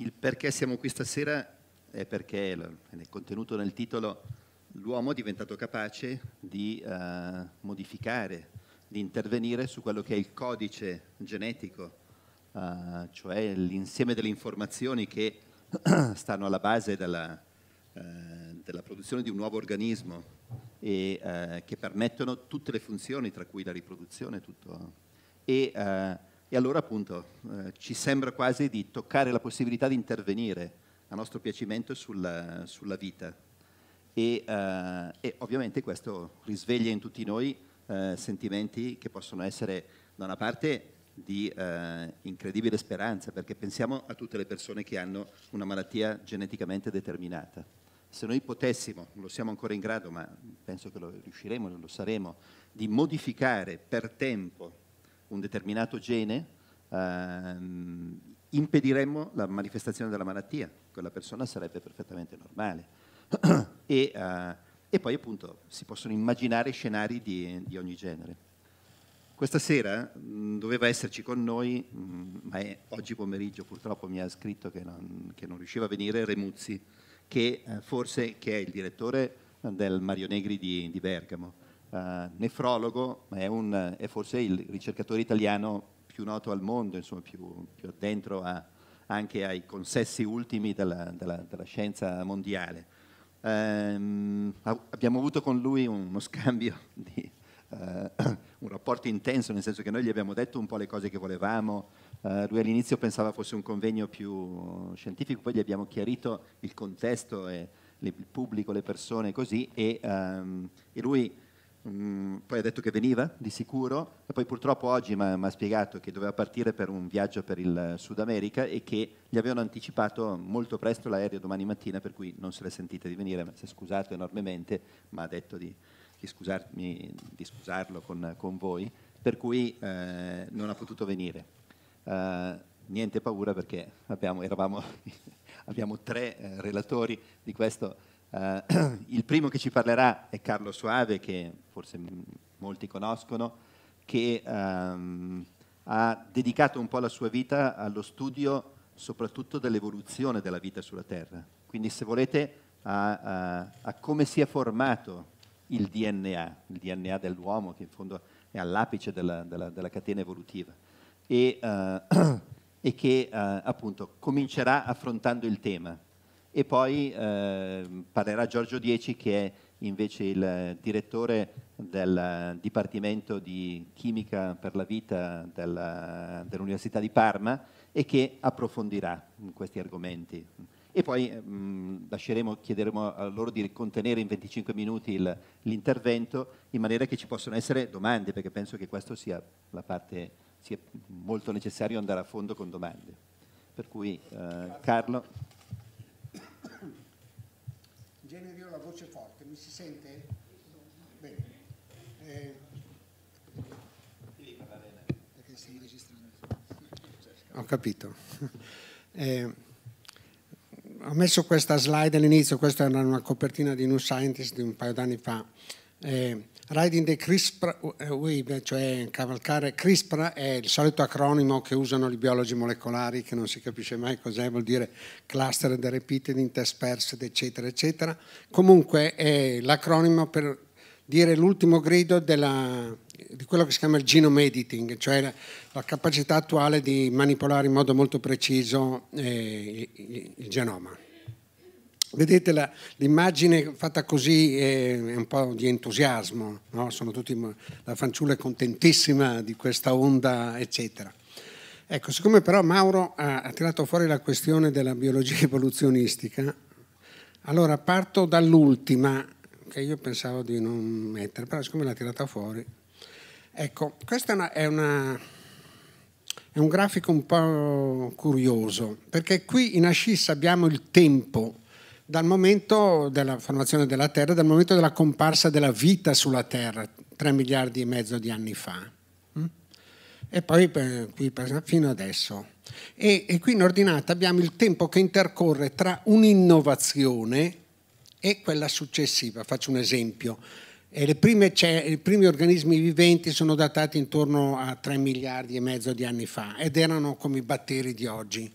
Il perché siamo qui stasera è perché, nel contenuto nel titolo, l'uomo è diventato capace di uh, modificare, di intervenire su quello che è il codice genetico, uh, cioè l'insieme delle informazioni che stanno alla base della, uh, della, produzione di un nuovo organismo e che permettono tutte le funzioni, tra cui la riproduzione tutto, e tutto e allora appunto eh, ci sembra quasi di toccare la possibilità di intervenire a nostro piacimento sulla, sulla vita. E, eh, e, ovviamente questo risveglia in tutti noi eh, sentimenti che possono essere da una parte di eh, incredibile speranza, perché pensiamo a tutte le persone che hanno una malattia geneticamente determinata. Se noi potessimo, non lo siamo ancora in grado, ma penso che lo riusciremo, lo saremo, di modificare per tempo un determinato gene, ehm, impediremmo la manifestazione della malattia, quella persona sarebbe perfettamente normale. e, eh, e, poi appunto si possono immaginare scenari di, di ogni genere. Questa sera mh, mm, doveva esserci con noi, mh, mm, ma è, oggi pomeriggio purtroppo mi ha scritto che non, che non riusciva a venire Remuzzi, che eh, forse che è il direttore del Mario Negri di, di Bergamo eh, nefrologo, ma è, un, è, forse il ricercatore italiano più noto al mondo, insomma, più, più addentro a, anche ai consessi ultimi della, della, della scienza mondiale. Ehm, abbiamo avuto con lui uno scambio di, Uh, un rapporto intenso, nel senso che noi gli abbiamo detto un po' le cose che volevamo. Uh, lui all'inizio pensava fosse un convegno più scientifico, poi gli abbiamo chiarito il contesto, e le, il pubblico, le persone, così, e, um, e lui Mm, poi ha detto che veniva di sicuro e poi purtroppo oggi mi ha spiegato che doveva partire per un viaggio per il Sud America e che gli avevano anticipato molto presto l'aereo domani mattina per cui non se l'è sentita di venire, ma si è scusato enormemente, ma ha detto di, di, scusarmi, di scusarlo con, con, voi, per cui eh, non ha potuto venire. Uh, niente paura perché abbiamo, eravamo, abbiamo tre eh, relatori di questo Uh, il primo che ci parlerà è Carlo Suave, che forse molti conoscono, che um, ha dedicato un po' la sua vita allo studio soprattutto dell'evoluzione della vita sulla Terra. Quindi se volete a, a, a come si è formato il DNA, il DNA dell'uomo che in fondo è all'apice della, della, della catena evolutiva e, uh, e che uh, appunto comincerà affrontando il tema e poi eh, parlerà Giorgio Dieci che è invece il direttore del Dipartimento di Chimica per la Vita della, dell'Università di Parma e che approfondirà questi argomenti. E poi mh, chiederemo a loro di contenere in 25 minuti il, l'intervento in maniera che ci possano essere domande, perché penso che questa sia la parte, sia molto necessario andare a fondo con domande. Per cui eh, Carlo in genere la voce forte, mi si sente? Bene. Eh, Ho capito. Eh, ho messo questa slide all'inizio, questa era una copertina di New Scientist di un paio d'anni fa eh, Riding the CRISPR Wave, eh, cioè cavalcare CRISPR, è il solito acronimo che usano i biologi molecolari, che non si capisce mai cos'è, vuol dire cluster the repeated interspersed, eccetera, eccetera. Comunque è l'acronimo per dire l'ultimo grido della, di quello che si chiama il genome editing, cioè la, la capacità attuale di manipolare in modo molto preciso eh, il, il genoma. Vedete la, l'immagine fatta così è, eh, è, un po' di entusiasmo, no? sono tutti, la fanciulla è contentissima di questa onda, eccetera. Ecco, siccome però Mauro ha, ha tirato fuori la questione della biologia evoluzionistica, allora parto dall'ultima, che io pensavo di non mettere, però siccome l'ha tirata fuori. Ecco, questo è, una, è, una, è un grafico un po' curioso, perché qui in Ascissa abbiamo il tempo dal momento della formazione della Terra, dal momento della comparsa della vita sulla Terra, 3 miliardi e mezzo di anni fa. Mm? E poi eh, qui fino adesso. E, e qui in ordinata abbiamo il tempo che intercorre tra un'innovazione e quella successiva. Faccio un esempio. Eh, prime, i primi organismi viventi sono datati intorno a 3 miliardi e mezzo di anni fa ed erano come i batteri di oggi.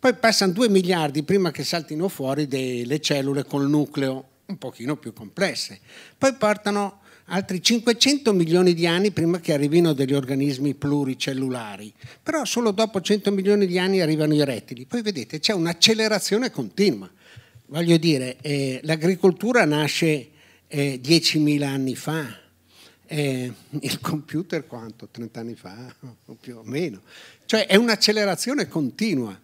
Poi passano 2 miliardi prima che saltino fuori delle cellule col nucleo un pochino più complesse. Poi portano altri 500 milioni di anni prima che arrivino degli organismi pluricellulari, però solo dopo 100 milioni di anni arrivano i rettili. Poi vedete c'è un'accelerazione continua. Voglio dire, eh, l'agricoltura nasce eh, 10.000 anni fa, eh, il computer quanto? 30 anni fa, o più o meno. Cioè è un'accelerazione continua.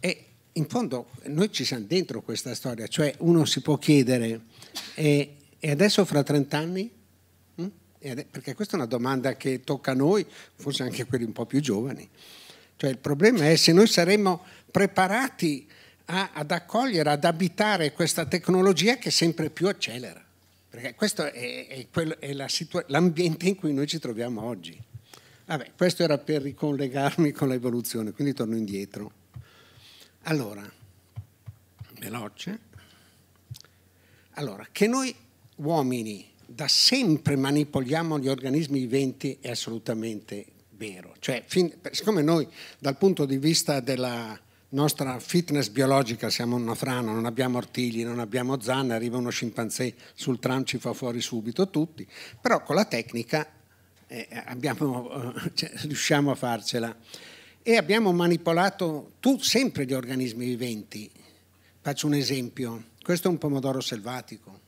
E in fondo noi ci siamo dentro questa storia, cioè uno si può chiedere e, e adesso fra 30 anni? Mm? perché questa è una domanda che tocca a noi, forse anche a quelli un po' più giovani. Cioè il problema è se noi saremmo preparati a, ad accogliere, ad abitare questa tecnologia che sempre più accelera. Perché questo è, è, quello, è la situa- l'ambiente in cui noi ci troviamo oggi. Vabbè, questo era per ricollegarmi con l'evoluzione, quindi torno indietro. Allora, veloce. Allora, che noi uomini da sempre manipoliamo gli organismi viventi è assolutamente vero. Cioè, fin, siccome noi dal punto di vista della nostra fitness biologica siamo una frana, non abbiamo artigli, non abbiamo zanne, arriva uno scimpanzé sul tram ci fa fuori subito tutti, però con la tecnica eh, abbiamo, eh, riusciamo a farcela e abbiamo manipolato tu, sempre gli organismi viventi. Faccio un esempio, questo è un pomodoro selvatico,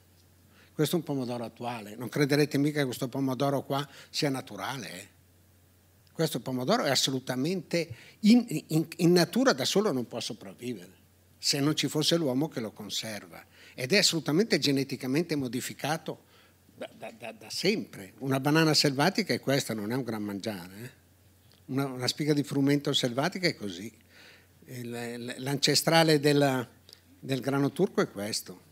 questo è un pomodoro attuale, non crederete mica che questo pomodoro qua sia naturale. Eh. Questo pomodoro è assolutamente in, in, in natura da solo non può sopravvivere se non ci fosse l'uomo che lo conserva. Ed è assolutamente geneticamente modificato da, da, da, da sempre. Una banana selvatica è questa, non è un gran mangiare. Eh? una, una spiga di frumento selvatica è così. L'ancestrale del, del grano turco è questo.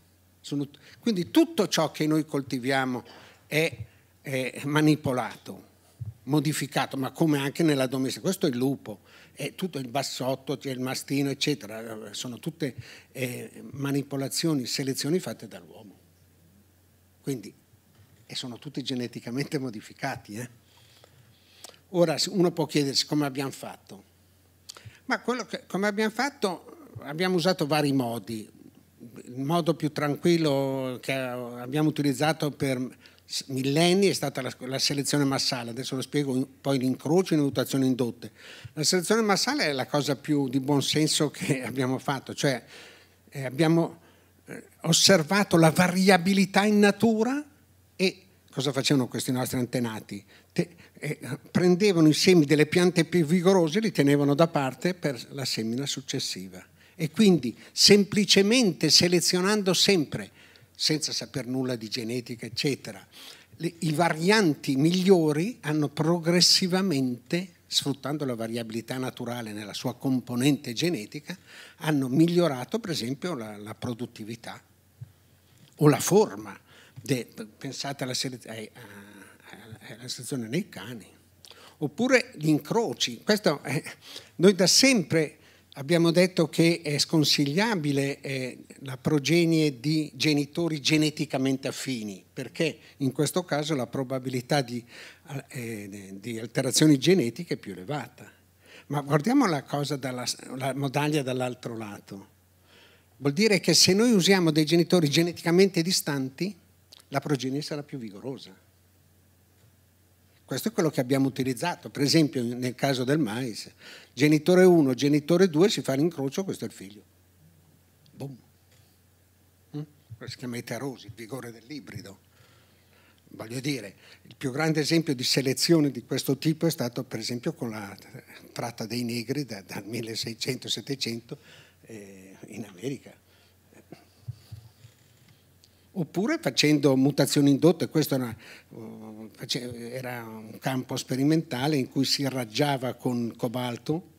Sono, quindi tutto ciò che noi coltiviamo è, è manipolato modificato, ma come anche nella domestica. Questo è il lupo, è tutto il bassotto, il mastino, eccetera. Sono tutte eh, manipolazioni, selezioni fatte dall'uomo. Quindi, e sono tutti geneticamente modificati. Eh? Ora uno può chiedersi come abbiamo fatto. Ma che, come abbiamo fatto, abbiamo usato vari modi. Il modo più tranquillo che abbiamo utilizzato per millenni è stata la, la selezione massale, adesso lo spiego in, poi l'incrocio e le mutazioni indotte. La selezione massale è la cosa più di buon senso che abbiamo fatto, cioè eh, abbiamo eh, osservato la variabilità in natura cosa facevano questi nostri antenati? Te, eh, prendevano i semi delle piante più vigorose e li tenevano da parte per la semina successiva. E quindi semplicemente selezionando sempre, senza saper nulla di genetica, eccetera, le, i varianti migliori hanno progressivamente sfruttando la variabilità naturale nella sua componente genetica, hanno migliorato per esempio la, la produttività o la forma De, pensate alla, sele, eh, alla selezione nei cani, oppure gli incroci. Questo, eh, noi da sempre abbiamo detto che è sconsigliabile eh, la progenie di genitori geneticamente affini, perché in questo caso la probabilità di, eh, di alterazioni genetiche è più elevata. Ma guardiamo la cosa dalla la modaglia dall'altro lato. Vuol dire che se noi usiamo dei genitori geneticamente distanti, la progenie sarà più vigorosa. Questo è quello che abbiamo utilizzato. Per esempio nel caso del mais, genitore 1, genitore 2 si fa l'incrocio, questo è il figlio. Boom. Mm? Questo si chiama eterosi, il vigore dell'ibrido. Voglio dire, il più grande esempio di selezione di questo tipo è stato per esempio con la tratta dei negri da, dal 1600-700 eh, in America oppure facendo mutazioni indotte, questo era, eh, era, un campo sperimentale in cui si raggiava con cobalto,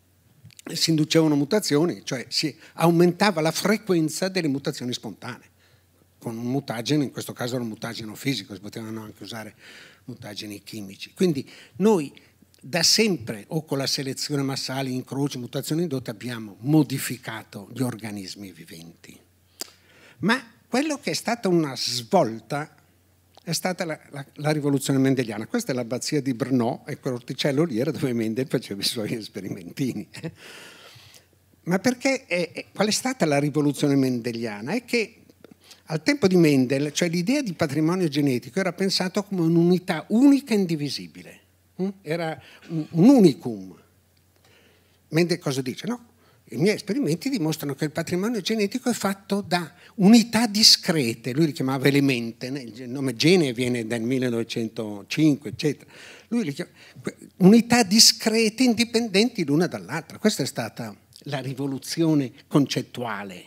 e si inducevano mutazioni, cioè si aumentava la frequenza delle mutazioni spontanee, con un mutageno, in questo caso era un mutageno fisico, si potevano anche usare mutageni chimici. Quindi noi da sempre o con la selezione massale, incroci, mutazioni indotte, abbiamo modificato gli organismi viventi. Ma quello che è stata una svolta è stata la, la, la rivoluzione mendeliana. Questa è l'abbazia di Brno e quell'orticello lì era dove Mendel faceva i suoi esperimentini. Ma perché è, è, qual è stata la rivoluzione mendeliana? È che al tempo di Mendel, cioè l'idea di patrimonio genetico era pensato come un'unità unica e indivisibile, hm? era un, un unicum. Mendel cosa dice? No, i miei esperimenti dimostrano che il patrimonio genetico è fatto da unità discrete, lui li chiamava elemente, il nome gene viene dal 1905, eccetera. Lui li chiamava unità discrete indipendenti l'una dall'altra. Questa è stata la rivoluzione concettuale.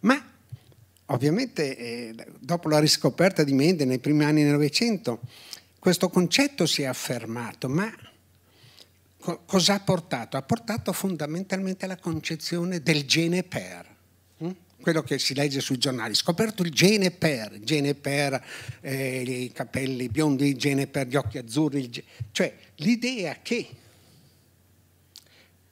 Ma ovviamente eh, dopo la riscoperta di Mende nei primi anni del Novecento questo concetto si è affermato, ma cosa ha portato? Ha portato fondamentalmente alla concezione del gene per hm? quello che si legge sui giornali, scoperto il gene per, gene per eh, i capelli biondi, il gene per gli occhi azzurri, gene, cioè l'idea che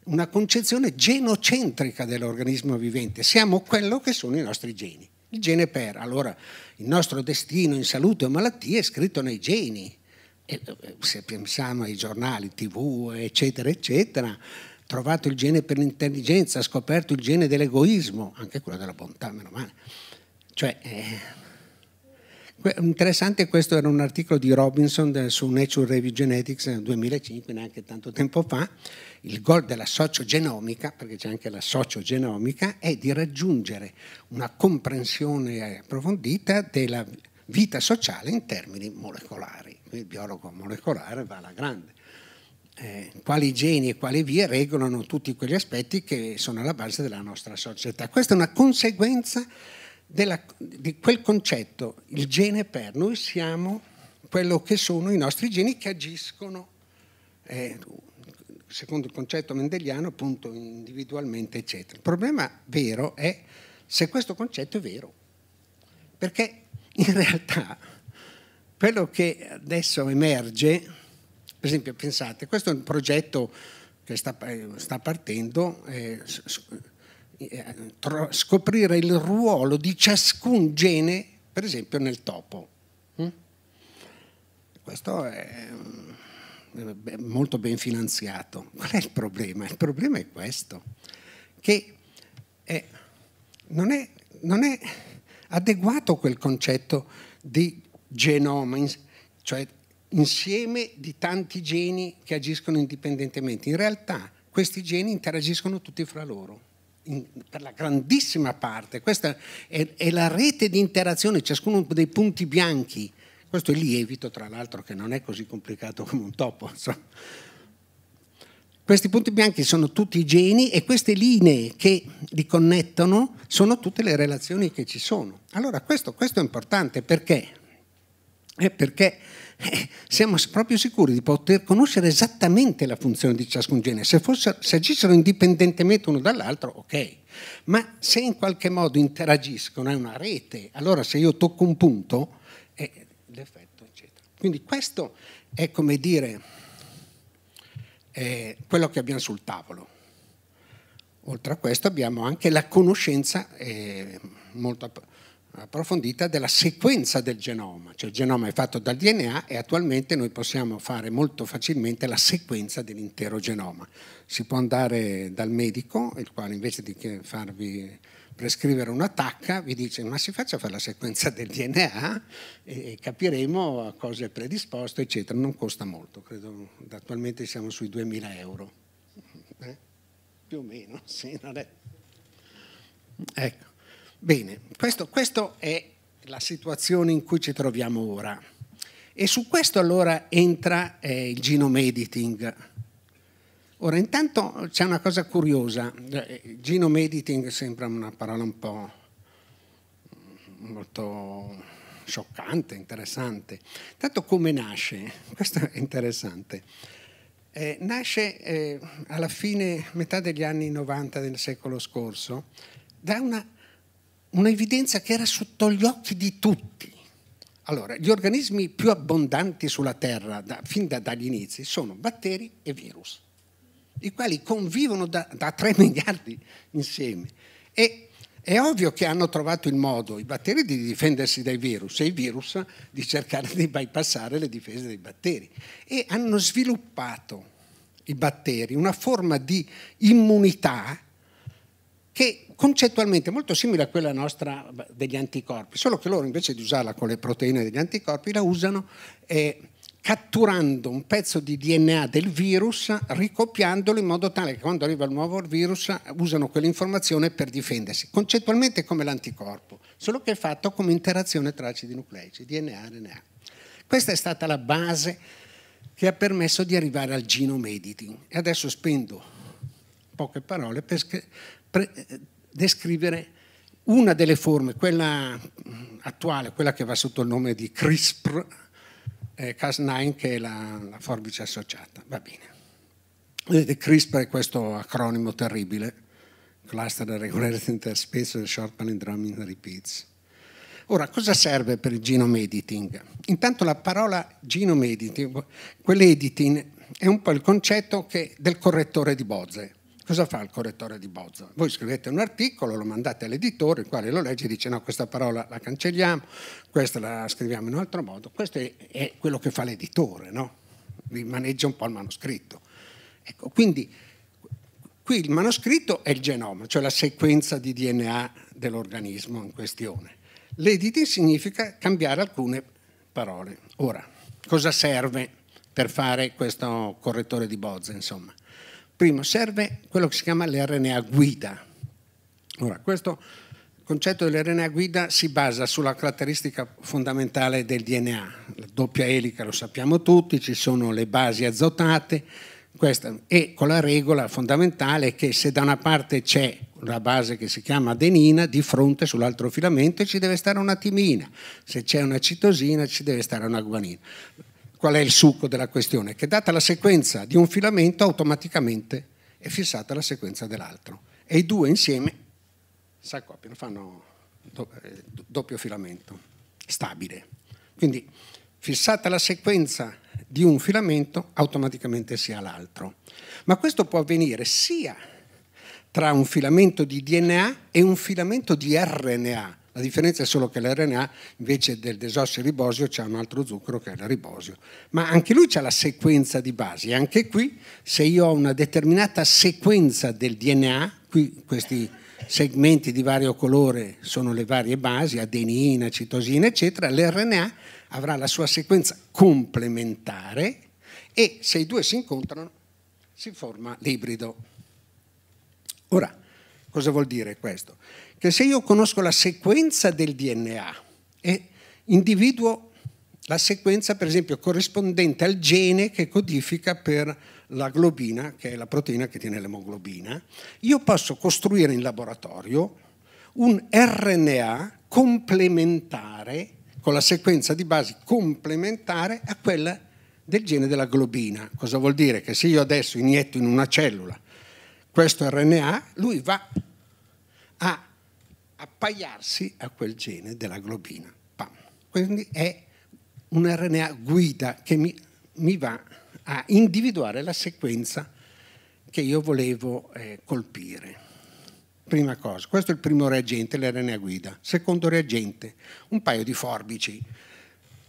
una concezione genocentrica dell'organismo vivente, siamo quello che sono i nostri geni, il gene per, allora il nostro destino in salute o malattia è scritto nei geni, eh, se pensiamo ai giornali, tv, eccetera, eccetera, trovato il gene per l'intelligenza, scoperto il gene dell'egoismo, anche quello della bontà, meno male. Cioè, eh, interessante, questo era un articolo di Robinson su Nature Review Genetics nel 2005, neanche tanto tempo fa, il goal della sociogenomica, perché c'è anche la sociogenomica, è di raggiungere una comprensione approfondita della vita sociale in termini molecolari il biologo molecolare va alla grande. Eh, quali geni e quali vie regolano tutti quegli aspetti che sono alla base della nostra società. Questa è una conseguenza della, di quel concetto, il gene per. Noi siamo quello che sono i nostri geni che agiscono, eh, secondo il concetto mendeliano, appunto individualmente, eccetera. Il problema vero è se questo concetto è vero, perché in realtà quello che adesso emerge, per esempio, pensate, questo è un progetto che sta, eh, sta partendo, eh, eh scoprire il ruolo di ciascun gene, per esempio, nel topo. Mm? Questo è mm, molto ben finanziato. Qual è il problema? Il problema è questo, che è, eh, non, è, non, è, adeguato quel concetto di genoma, cioè insieme di tanti geni che agiscono indipendentemente. In realtà questi geni interagiscono tutti fra loro. In, per la grandissima parte, questa è, è la rete di interazione, ciascuno dei punti bianchi. Questo è lievito, tra l'altro, che non è così complicato come un topo. Insomma. Questi punti bianchi sono tutti i geni e queste linee che li connettono sono tutte le relazioni che ci sono. Allora questo, questo è importante perché eh, perché eh, siamo proprio sicuri di poter conoscere esattamente la funzione di ciascun gene. Se, fossero, se agissero indipendentemente uno dall'altro, ok. Ma se in qualche modo interagiscono, è una rete, allora se io tocco un punto, è eh, l'effetto, eccetera. Quindi questo è come dire è eh, quello che abbiamo sul tavolo. Oltre a questo abbiamo anche la conoscenza eh, molto approfondita della sequenza del genoma, cioè il genoma è fatto dal DNA e attualmente noi possiamo fare molto facilmente la sequenza dell'intero genoma. Si può andare dal medico, il quale invece di farvi prescrivere un'attacca, vi dice ma si faccia fare la sequenza del DNA e capiremo a cosa è predisposto, eccetera. Non costa molto, credo attualmente siamo sui 2.000 euro. Eh? Più o meno, sì, non è... Ecco. Bene, questa è la situazione in cui ci troviamo ora. E su questo allora entra eh, il genome editing. Ora, intanto c'è una cosa curiosa. Eh, genome editing sembra una parola un po' molto scioccante, interessante. Tanto come nasce? Questo è interessante. Eh, nasce eh, alla fine, metà degli anni 90 del secolo scorso, da una un'evidenza che era sotto gli occhi di tutti. Allora, gli organismi più abbondanti sulla Terra da, fin da, dagli inizi sono batteri e virus, i quali convivono da, da 3 miliardi insieme. E è ovvio che hanno trovato il modo, i batteri, di difendersi dai virus e i virus di cercare di bypassare le difese dei batteri. E hanno sviluppato i batteri una forma di immunità che concettualmente è molto simile a quella nostra degli anticorpi, solo che loro invece di usarla con le proteine degli anticorpi la usano eh, catturando un pezzo di DNA del virus, ricopiandolo in modo tale che quando arriva il nuovo virus usano quell'informazione per difendersi. Concettualmente è come l'anticorpo, solo che è fatto come interazione tra acidi nucleici, DNA e RNA. Questa è stata la base che ha permesso di arrivare al genome editing. E adesso spendo poche parole per descrivere una delle forme, quella attuale, quella che va sotto il nome di CRISPR, eh, Cas9 che è la, la, forbice associata. Va bene. Vedete, CRISPR è questo acronimo terribile, Cluster Regularity Interspace Short Palindromic Repeats. Ora, cosa serve per il genome editing? Intanto la parola genome editing, quell'editing, è un po' il concetto che, del correttore di bozze. Cosa fa il correttore di bozzo? Voi scrivete un articolo, lo mandate all'editore, il quale lo legge e dice no, questa parola la cancelliamo, questa la scriviamo in un altro modo. Questo è, è quello che fa l'editore, no? maneggia un po' il manoscritto. Ecco, quindi qui il manoscritto è il genoma, cioè la sequenza di DNA dell'organismo in questione. L'editing significa cambiare alcune parole. Ora, cosa serve per fare questo correttore di bozze, insomma? Primo, serve quello che si chiama l'RNA guida. Ora, questo concetto dell'RNA guida si basa sulla caratteristica fondamentale del DNA. La doppia elica lo sappiamo tutti, ci sono le basi azotate, questa, e con la regola fondamentale che se da una parte c'è la base che si chiama adenina, di fronte sull'altro filamento ci deve stare una timina, se c'è una citosina ci deve stare una guanina qual è il succo della questione? Che data la sequenza di un filamento automaticamente è fissata la sequenza dell'altro e i due insieme si accoppiano, fanno eh, doppio filamento stabile. Quindi fissata la sequenza di un filamento automaticamente si ha l'altro. Ma questo può avvenire sia tra un filamento di DNA e un filamento di RNA, la differenza è solo che l'RNA invece del desossio ribosio c'è un altro zucchero che è il ribosio. Ma anche lui c'è la sequenza di basi. E anche qui, se io ho una determinata sequenza del DNA, qui questi segmenti di vario colore sono le varie basi, adenina, citosina, eccetera, l'RNA avrà la sua sequenza complementare e se i due si incontrano si forma l'ibrido. Ora, cosa vuol dire questo? che se io conosco la sequenza del DNA e individuo la sequenza, per esempio, corrispondente al gene che codifica per la globina, che è la proteina che tiene l'emoglobina, io posso costruire in laboratorio un RNA complementare, con la sequenza di base complementare a quella del gene della globina. Cosa vuol dire? Che se io adesso inietto in una cellula questo RNA, lui va a appaiarsi a quel gene della globina. Pam. Quindi è un RNA guida che mi, mi, va a individuare la sequenza che io volevo eh, colpire. Prima cosa, questo è il primo reagente, l'RNA guida. Secondo reagente, un paio di forbici.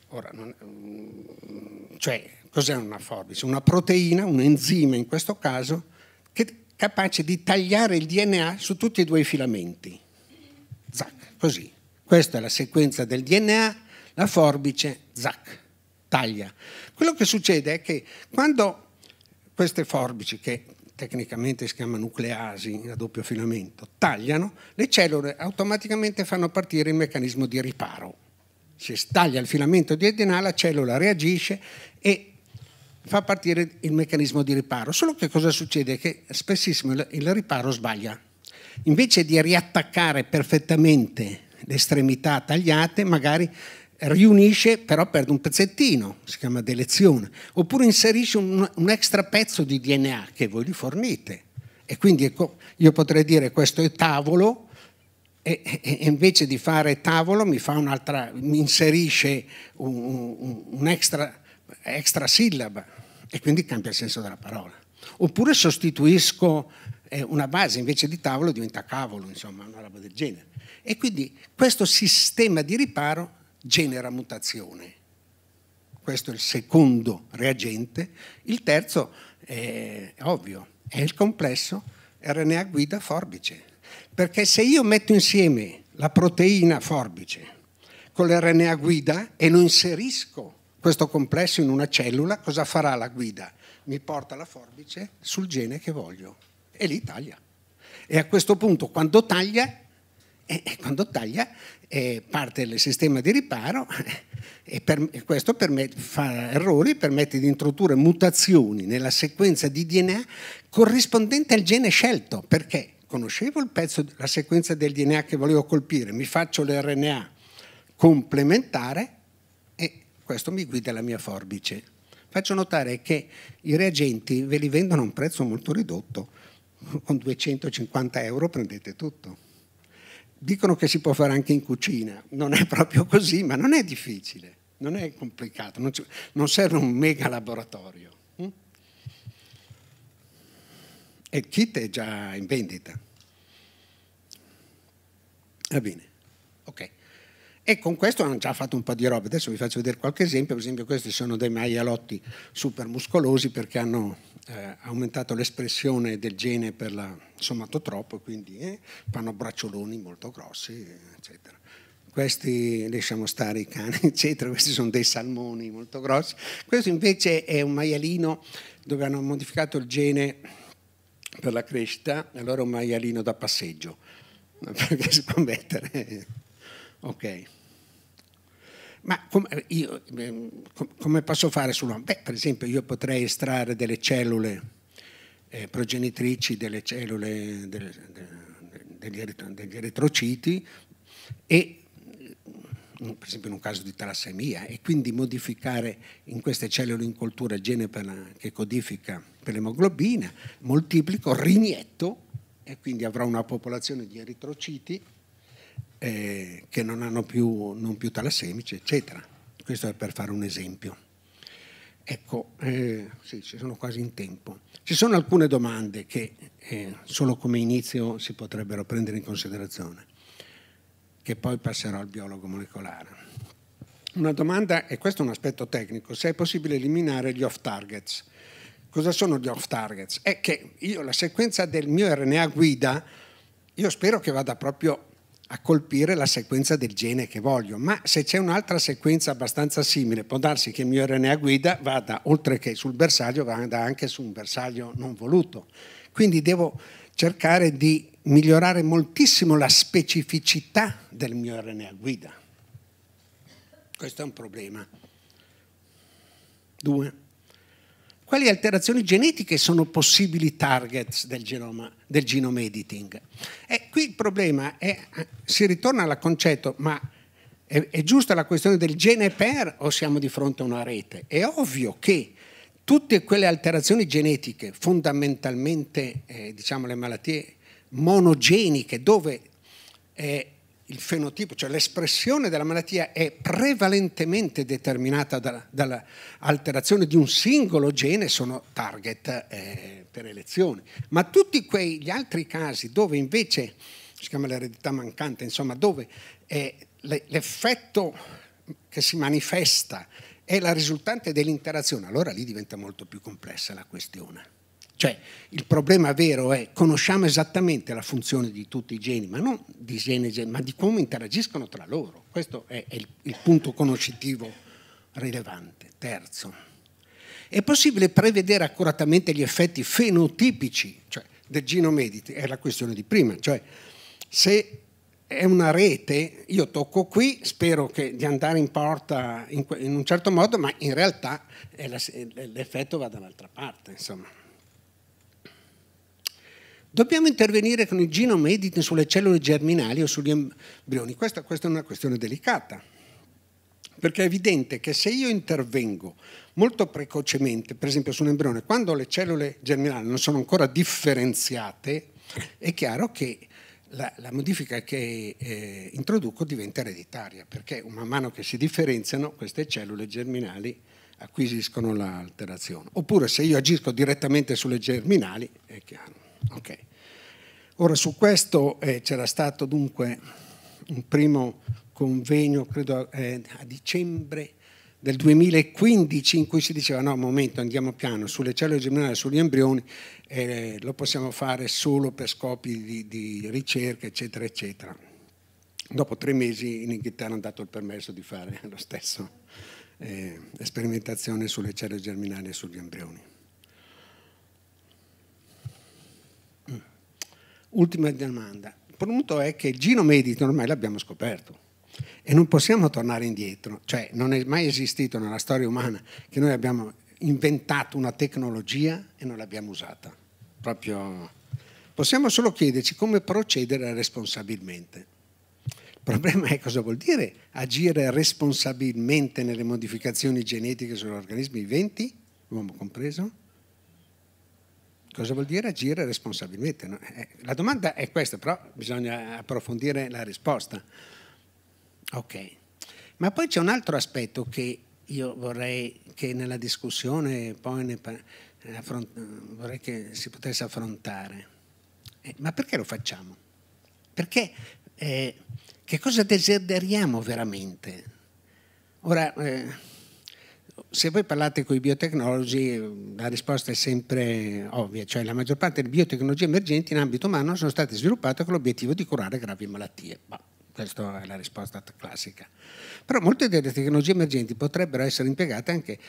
Ora, non, mm, cioè, cos'è una forbice? Una proteina, un enzima in questo caso, che è capace di tagliare il DNA su tutti e due i filamenti zac, così. Questa è la sequenza del DNA, la forbice, zac, taglia. Quello che succede è che quando queste forbici, che tecnicamente si chiama nucleasi a doppio filamento, tagliano, le cellule automaticamente fanno partire il meccanismo di riparo. Se staglia il filamento di DNA, la cellula reagisce e fa partire il meccanismo di riparo. Solo che cosa succede? Che spessissimo il riparo sbaglia invece di riattaccare perfettamente le estremità tagliate, magari riunisce però perde un pezzettino, si chiama delezione, oppure inserisce un, un extra pezzo di DNA che voi gli fornite. E quindi ecco, io potrei dire questo è tavolo, e, e, invece di fare tavolo mi, fa un'altra, mi inserisce un, un, un extra, extra sillaba e quindi cambia il senso della parola. Oppure sostituisco una base invece di tavolo diventa cavolo, insomma, una roba del genere. E quindi questo sistema di riparo genera mutazione. Questo è il secondo reagente. Il terzo è, ovvio, è il complesso RNA guida forbice. Perché se io metto insieme la proteina forbice con l'RNA guida e lo inserisco questo complesso in una cellula, cosa farà la guida? Mi porta la forbice sul gene che voglio e lì taglia. E a questo punto quando taglia, eh, quando taglia eh, parte il sistema di riparo e, per, e questo permet, fa errori, permette di introdurre mutazioni nella sequenza di DNA corrispondente al gene scelto, perché conoscevo pezzo, la sequenza del DNA che volevo colpire, mi faccio l'RNA complementare e questo mi guida la mia forbice. Faccio notare che i reagenti ve li vendono a un prezzo molto ridotto con 250 euro prendete tutto. Dicono che si può fare anche in cucina, non è proprio così, ma non è difficile, non è complicato, non, non serve un mega laboratorio. Mm? E il kit è già in vendita. Va bene, ok. E con questo hanno già fatto un po' di robe, Adesso vi faccio vedere qualche esempio. Per esempio questi sono dei maialotti super muscolosi perché hanno eh, aumentato l'espressione del gene per la somatotropo, quindi eh, fanno braccioloni molto grossi, eccetera. Questi lasciamo stare i cani, eccetera, questi sono dei salmoni molto grossi. Questo invece è un maialino dove hanno modificato il gene per la crescita, allora è un maialino da passeggio, perché si può mettere. ok. Ma com io, ehm, come posso fare sull'uomo? Beh, per esempio io potrei estrarre delle cellule eh, progenitrici, delle cellule delle, degli, eritro, degli eritrociti e mm, per esempio in un caso di talassemia, e quindi modificare in queste cellule in coltura il gene per, che codifica per l'emoglobina, moltiplico, rinietto, e quindi avrò una popolazione di eritrociti eh, che non hanno più, non più talassemici, eccetera. Questo è per fare un esempio. Ecco, eh, sì, ci sono quasi in tempo. Ci sono alcune domande che eh, solo come inizio si potrebbero prendere in considerazione, che poi passerò al biologo molecolare. Una domanda, e questo è un aspetto tecnico, se è possibile eliminare gli off targets. Cosa sono gli off targets? È che io la sequenza del mio RNA guida, io spero che vada proprio a colpire la sequenza del gene che voglio, ma se c'è un'altra sequenza abbastanza simile, può darsi che il mio RNA guida vada oltre che sul bersaglio, vada anche su un bersaglio non voluto. Quindi devo cercare di migliorare moltissimo la specificità del mio RNA guida. Questo è un problema. Due quali alterazioni genetiche sono possibili targets del, genoma, del genome editing. E qui il problema è, eh, si ritorna al concetto, ma è, è giusta la questione del gene per o siamo di fronte a una rete? È ovvio che tutte quelle alterazioni genetiche, fondamentalmente eh, diciamo le malattie monogeniche, dove eh, il fenotipo, cioè l'espressione della malattia è prevalentemente determinata da, dall'alterazione di un singolo gene, sono target eh, per elezione. Ma tutti quegli altri casi dove invece, si chiama l'eredità mancante, insomma, dove eh, l'effetto che si manifesta è la risultante dell'interazione, allora lì diventa molto più complessa la questione. Cioè, il problema vero è conosciamo esattamente la funzione di tutti i geni, ma non di gene e geni, ma di come interagiscono tra loro. Questo è, il, il punto conoscitivo rilevante. Terzo, è possibile prevedere accuratamente gli effetti fenotipici cioè, del genoma edit? È la questione di prima, cioè se è una rete, io tocco qui, spero che, di andare in porta in, in, un certo modo, ma in realtà l'effetto va dall'altra parte, insomma. Dobbiamo intervenire con il genome editing sulle cellule germinali o sugli embrioni. Questa, questa è una questione delicata, perché è evidente che se io intervengo molto precocemente, per esempio su un embrione, quando le cellule germinali non sono ancora differenziate, è chiaro che la, la, modifica che eh, introduco diventa ereditaria, perché man mano che si differenziano queste cellule germinali acquisiscono l'alterazione. Oppure se io agisco direttamente sulle germinali, è chiaro. Okay. Ora su questo eh, c'era stato dunque un primo convegno, credo eh, a dicembre del 2015 in cui si diceva no, momento, andiamo piano, sulle cellule germinali, e sugli embrioni, eh, lo possiamo fare solo per scopi di, di, ricerca, eccetera, eccetera. Dopo tre mesi in Inghilterra hanno dato il permesso di fare lo stesso, eh, sperimentazione sulle cellule germinali e sugli embrioni. Ultima domanda. Il punto è che il Gino Medito ormai l'abbiamo scoperto e non possiamo tornare indietro, cioè non è mai esistito nella storia umana che noi abbiamo inventato una tecnologia e non l'abbiamo usata. Proprio possiamo solo chiederci come procedere responsabilmente. Il problema è cosa vuol dire agire responsabilmente nelle modificazioni genetiche sugli organismi viventi, l'uomo compreso, Cosa vuol dire agire responsabilmente? No? Eh, la domanda è questa, però bisogna approfondire la risposta. Ok, ma poi c'è un altro aspetto che io vorrei che nella discussione poi ne, affront- vorrei che si potesse affrontare. Eh, ma perché lo facciamo? Perché eh, che cosa desideriamo veramente? Ora, eh, se voi parlate con i biotecnologi la risposta è sempre ovvia, cioè la maggior parte delle biotecnologie emergenti in ambito umano sono state sviluppate con l'obiettivo di curare gravi malattie. Bah, questa è la risposta classica. Però molte delle tecnologie emergenti potrebbero essere impiegate anche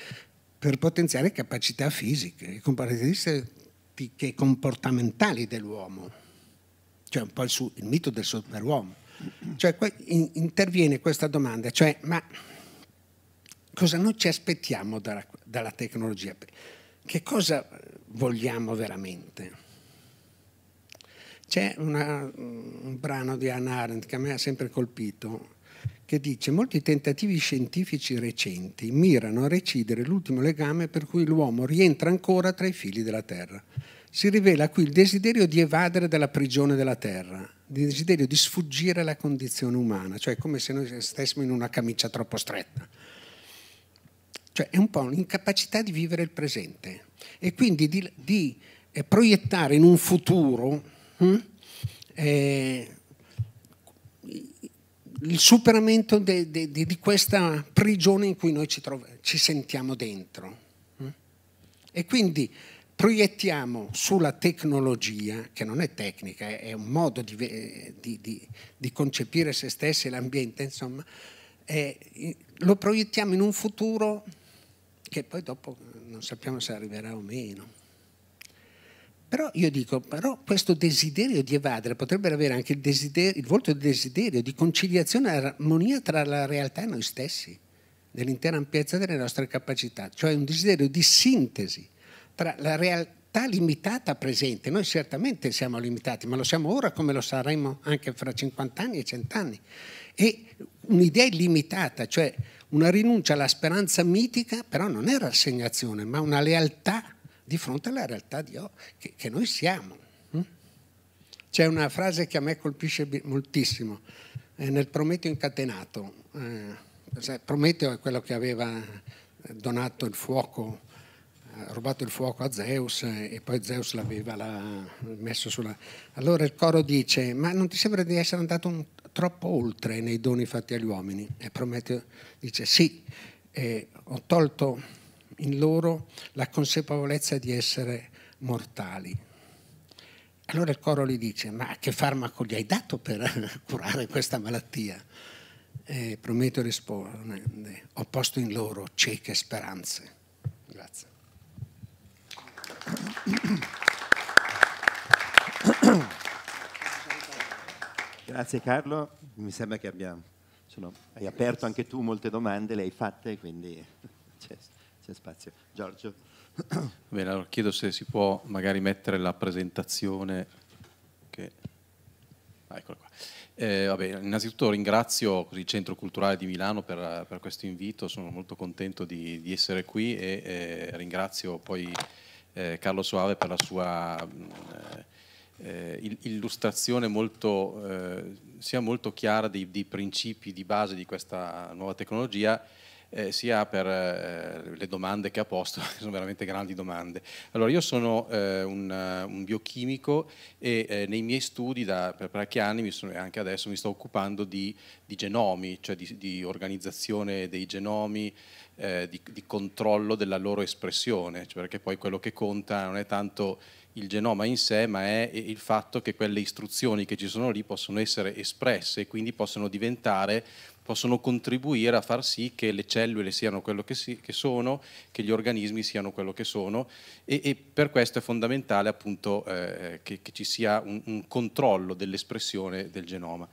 per potenziare capacità fisiche e caratteristiche comportamentali dell'uomo, cioè un po' il, suo, il mito del superuomo. Cioè interviene questa domanda, cioè ma Cosa noi ci aspettiamo dalla, dalla tecnologia? Che cosa vogliamo veramente? C'è una, un brano di Anna Arendt che a me ha sempre colpito, che dice molti tentativi scientifici recenti mirano a recidere l'ultimo legame per cui l'uomo rientra ancora tra i fili della Terra. Si rivela qui il desiderio di evadere dalla prigione della Terra, il desiderio di sfuggire alla condizione umana, cioè come se noi stessimo in una camicia troppo stretta. Cioè è un po' un'incapacità di vivere il presente e quindi di, di eh, proiettare in un futuro hm, eh, il superamento de, de, de, di questa prigione in cui noi ci, ci sentiamo dentro. Hm? E quindi proiettiamo sulla tecnologia, che non è tecnica, è un modo di, di, di, di concepire se stessi e l'ambiente, insomma, eh, lo proiettiamo in un futuro che poi dopo eh, non sappiamo se arriverà o meno. Però io dico, però questo desiderio di evadere potrebbe avere anche il, il volto del desiderio di conciliazione e armonia tra la realtà e noi stessi, nell'intera ampiezza delle nostre capacità, cioè un desiderio di sintesi tra la realtà limitata presente. Noi certamente siamo limitati, ma lo siamo ora come lo saremo anche fra 50 anni e 100 anni. E un'idea illimitata, cioè una rinuncia alla speranza mitica però non è rassegnazione, ma una lealtà di fronte alla realtà che, che noi siamo. Mm? C'è una frase che a me colpisce moltissimo, eh, nel Prometeo incatenato. Eh, Prometeo è quello che aveva eh, donato il fuoco, rubato il fuoco a Zeus e poi Zeus l'aveva messo sulla... Allora il coro dice, ma non ti sembra di essere andato un, troppo oltre nei doni fatti agli uomini. E Prometeo dice sì, eh, ho tolto in loro la consapevolezza di essere mortali. Allora il coro gli dice, ma che farmaco gli hai dato per curare questa malattia? E Prometeo risponde, ho posto in loro cieche speranze. Grazie. Grazie Carlo, mi sembra che abbia, sono, hai aperto anche tu molte domande, le hai fatte, quindi c'è, c'è spazio. Giorgio. Bene, allora chiedo se si può magari mettere la presentazione. Che... Ah, eccola qua. Eh, vabbè, innanzitutto ringrazio il Centro Culturale di Milano per, per questo invito, sono molto contento di, di essere qui e eh, ringrazio poi eh, Carlo Soave per la sua eh, illustrazione molto, eh, sia molto chiara dei, dei, principi di base di questa nuova tecnologia, eh, sia per eh, le domande che ha posto, che sono veramente grandi domande. Allora, io sono eh, un, un, biochimico e eh, nei miei studi da, per parecchi anni, e anche adesso, mi sto occupando di, di genomi, cioè di, di organizzazione dei genomi, di, di, controllo della loro espressione, cioè perché poi quello che conta non è tanto il genoma in sé, ma è il fatto che quelle istruzioni che ci sono lì possono essere espresse e quindi possono diventare possono contribuire a far sì che le cellule siano quello che, si, che sono, che gli organismi siano quello che sono e, e per questo è fondamentale appunto eh, che, che, ci sia un, un controllo dell'espressione del genoma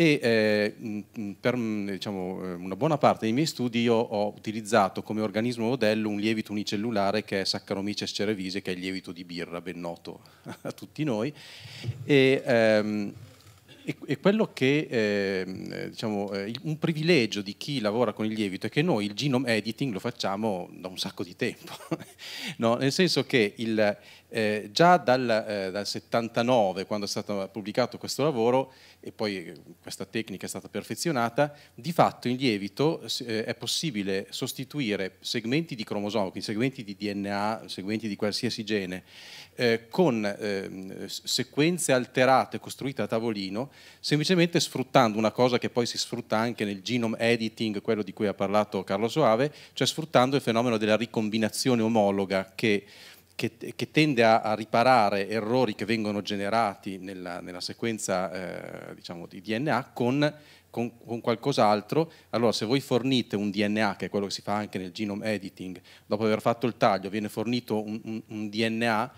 e eh, per diciamo, eh, una buona parte dei miei studi io ho utilizzato come organismo modello un lievito unicellulare che è Saccharomyces cerevisiae, che è il lievito di birra, ben noto a tutti noi. E, ehm, e quello che ehm, diciamo, eh, diciamo, un privilegio di chi lavora con il lievito è che noi il genome editing lo facciamo da un sacco di tempo, no? nel senso che il, eh, già dal, eh, dal, 79, quando è stato pubblicato questo lavoro, e poi eh, questa tecnica è stata perfezionata, di fatto in lievito eh, è possibile sostituire segmenti di cromosomi, quindi segmenti di DNA, segmenti di qualsiasi gene, eh, con ehm, sequenze alterate costruite a tavolino, semplicemente sfruttando una cosa che poi si sfrutta anche nel genome editing, quello di cui ha parlato Carlo Soave, cioè sfruttando il fenomeno della ricombinazione omologa che che, che tende a, a, riparare errori che vengono generati nella, nella sequenza eh, diciamo, di DNA con, con, con qualcos'altro, allora se voi fornite un DNA, che è quello che si fa anche nel genome editing, dopo aver fatto il taglio viene fornito un, un, un DNA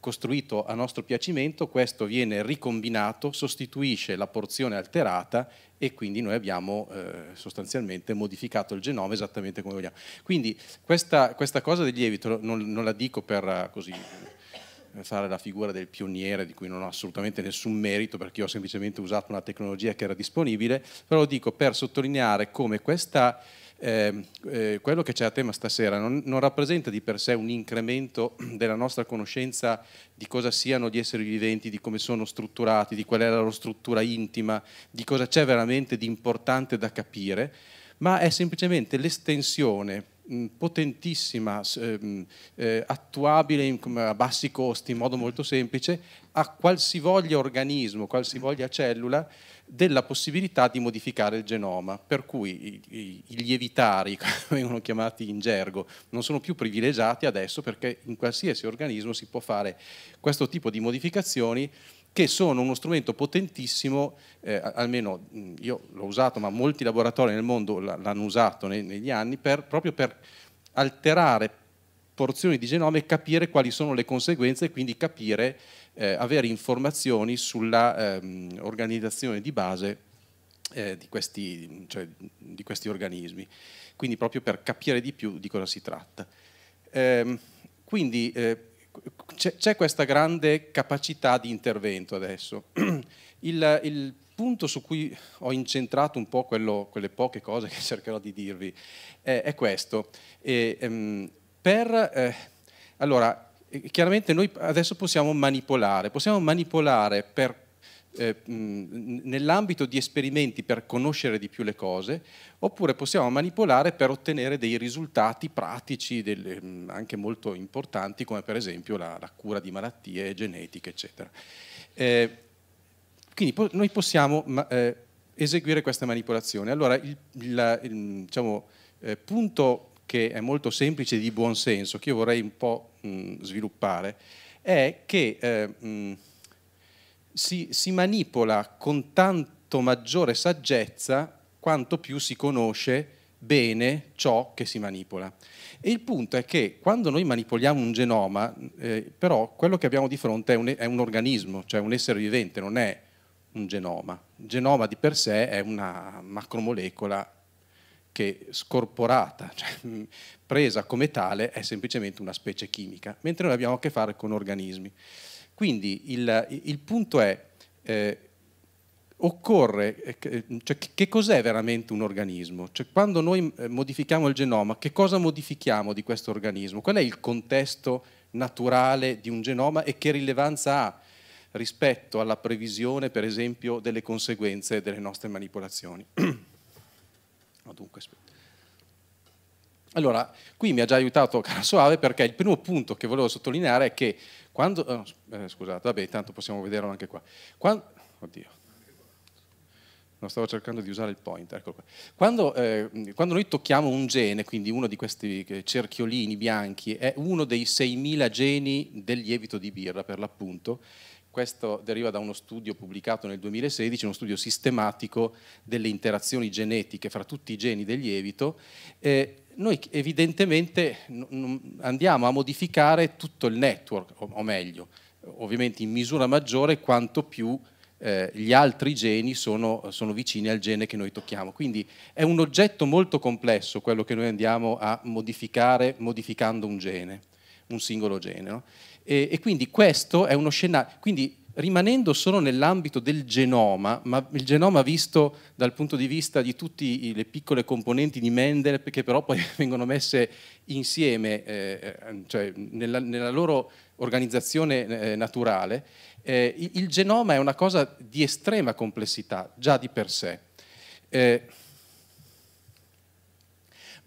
costruito a nostro piacimento, questo viene ricombinato, sostituisce la porzione alterata e quindi noi abbiamo eh, sostanzialmente modificato il genoma esattamente come vogliamo. Quindi questa, questa cosa del lievito non, non la dico per eh, così eh, fare la figura del pioniere di cui non ho assolutamente nessun merito perché io ho semplicemente usato una tecnologia che era disponibile, però lo dico per sottolineare come questa Ehm, eh, quello che c'è a tema stasera non, non, rappresenta di per sé un incremento della nostra conoscenza di cosa siano gli esseri viventi, di come sono strutturati, di qual è la loro struttura intima, di cosa c'è veramente di importante da capire, ma è semplicemente l'estensione Mm, potentissima, ehm, eh, attuabile a bassi costi, in modo molto semplice, a qualsivoglia organismo, qualsivoglia cellula, della possibilità di modificare il genoma, per cui i, i lievitari, come vengono chiamati in gergo, non sono più privilegiati adesso perché in qualsiasi organismo si può fare questo tipo di modificazioni che sono uno strumento potentissimo, eh, almeno io l'ho usato, ma molti laboratori nel mondo l'hanno usato negli anni, per, proprio per alterare porzioni di genome e capire quali sono le conseguenze e quindi capire, eh, avere informazioni sulla ehm, organizzazione di base eh, di, questi, cioè, di, questi, organismi, quindi proprio per capire di più di cosa si tratta. Ehm, quindi, eh, c'è questa grande capacità di intervento adesso. Il, il, punto su cui ho incentrato un po' quello, quelle poche cose che cercherò di dirvi è, è questo. E, ehm, per, eh, allora, eh, chiaramente noi adesso possiamo manipolare, possiamo manipolare per eh, nell'ambito di esperimenti per conoscere di più le cose, oppure possiamo manipolare per ottenere dei risultati pratici del, anche molto importanti, come per esempio la, la cura di malattie genetiche, eccetera. Eh, quindi po noi possiamo eh, eseguire queste manipolazioni. Allora, il, il, il diciamo, eh, punto che è molto semplice di buonsenso, che io vorrei un po' mh, sviluppare, è che eh, mh, si, si manipola con tanto maggiore saggezza quanto più si conosce bene ciò che si manipola. E il punto è che quando noi manipoliamo un genoma, eh, però quello che abbiamo di fronte è un, è un, organismo, cioè un essere vivente, non è un genoma. Il genoma di per sé è una macromolecola che scorporata, cioè, mm, presa come tale, è semplicemente una specie chimica, mentre noi abbiamo a che fare con organismi. Quindi il, il punto è, eh, occorre, eh, cioè, che cos'è veramente un organismo? Cioè, quando noi eh, modifichiamo il genoma, che cosa modifichiamo di questo organismo? Qual è il contesto naturale di un genoma e che rilevanza ha rispetto alla previsione, per esempio, delle conseguenze delle nostre manipolazioni? no, dunque, allora, qui mi ha già aiutato Cara Soave perché il primo punto che volevo sottolineare è che quando, ah, eh, scusate, vabbè, tanto possiamo vederlo anche qua. Quando, oddio, non stavo cercando di usare il pointer. Ecco quando, eh, quando, noi tocchiamo un gene, quindi uno di questi eh, cerchiolini bianchi, è uno dei 6.000 geni del lievito di birra, per l'appunto, questo deriva da uno studio pubblicato nel 2016, uno studio sistematico delle interazioni genetiche fra tutti i geni del lievito. Eh, noi evidentemente andiamo a modificare tutto il network, o meglio, ovviamente in misura maggiore quanto più eh, gli altri geni sono, sono, vicini al gene che noi tocchiamo. Quindi è un oggetto molto complesso quello che noi andiamo a modificare modificando un gene, un singolo gene. No? E, e quindi questo è uno scenario, quindi rimanendo solo nell'ambito del genoma, ma il genoma visto dal punto di vista di tutte le piccole componenti di Mendel, che però poi vengono messe insieme, eh, eh, cioè nella, nella, loro organizzazione eh, naturale, eh, il, il, genoma è una cosa di estrema complessità, già di per sé. Eh,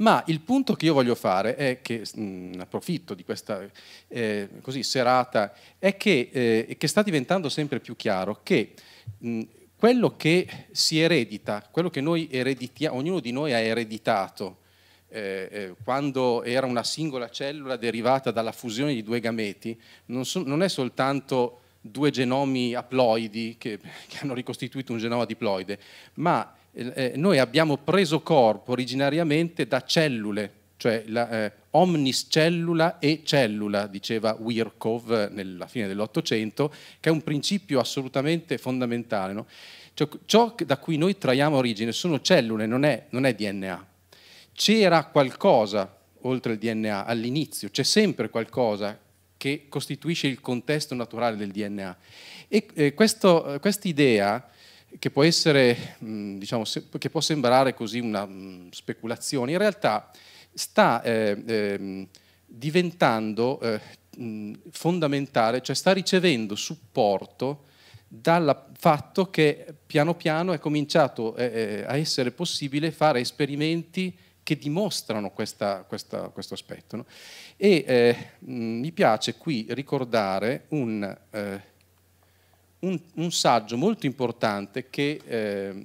ma il punto che io voglio fare è che, mh, mm, approfitto di questa eh, così, serata, è che, eh, che, sta diventando sempre più chiaro che mh, mm, quello che si eredita, quello che noi ereditiamo, ognuno di noi ha ereditato eh, eh, quando era una singola cellula derivata dalla fusione di due gameti, non, so, non è soltanto due genomi aploidi che, che, hanno ricostituito un genoma diploide, ma eh, eh, noi abbiamo preso corpo originariamente da cellule, cioè la, eh, omnis cellula e cellula, diceva Wirkov eh, nella fine dell'Ottocento, che è un principio assolutamente fondamentale. No? Cioè, ciò da cui noi traiamo origine sono cellule, non è, non è DNA. C'era qualcosa oltre il DNA all'inizio, c'è sempre qualcosa che costituisce il contesto naturale del DNA. E eh, questa eh, idea che può, essere, diciamo, che può sembrare così una speculazione, in realtà sta eh, eh, diventando eh, fondamentale, cioè sta ricevendo supporto dal fatto che piano piano è cominciato eh, eh, a essere possibile fare esperimenti che dimostrano questa, questa, questo aspetto. No? E eh, mi piace qui ricordare un un, un saggio molto importante che, eh,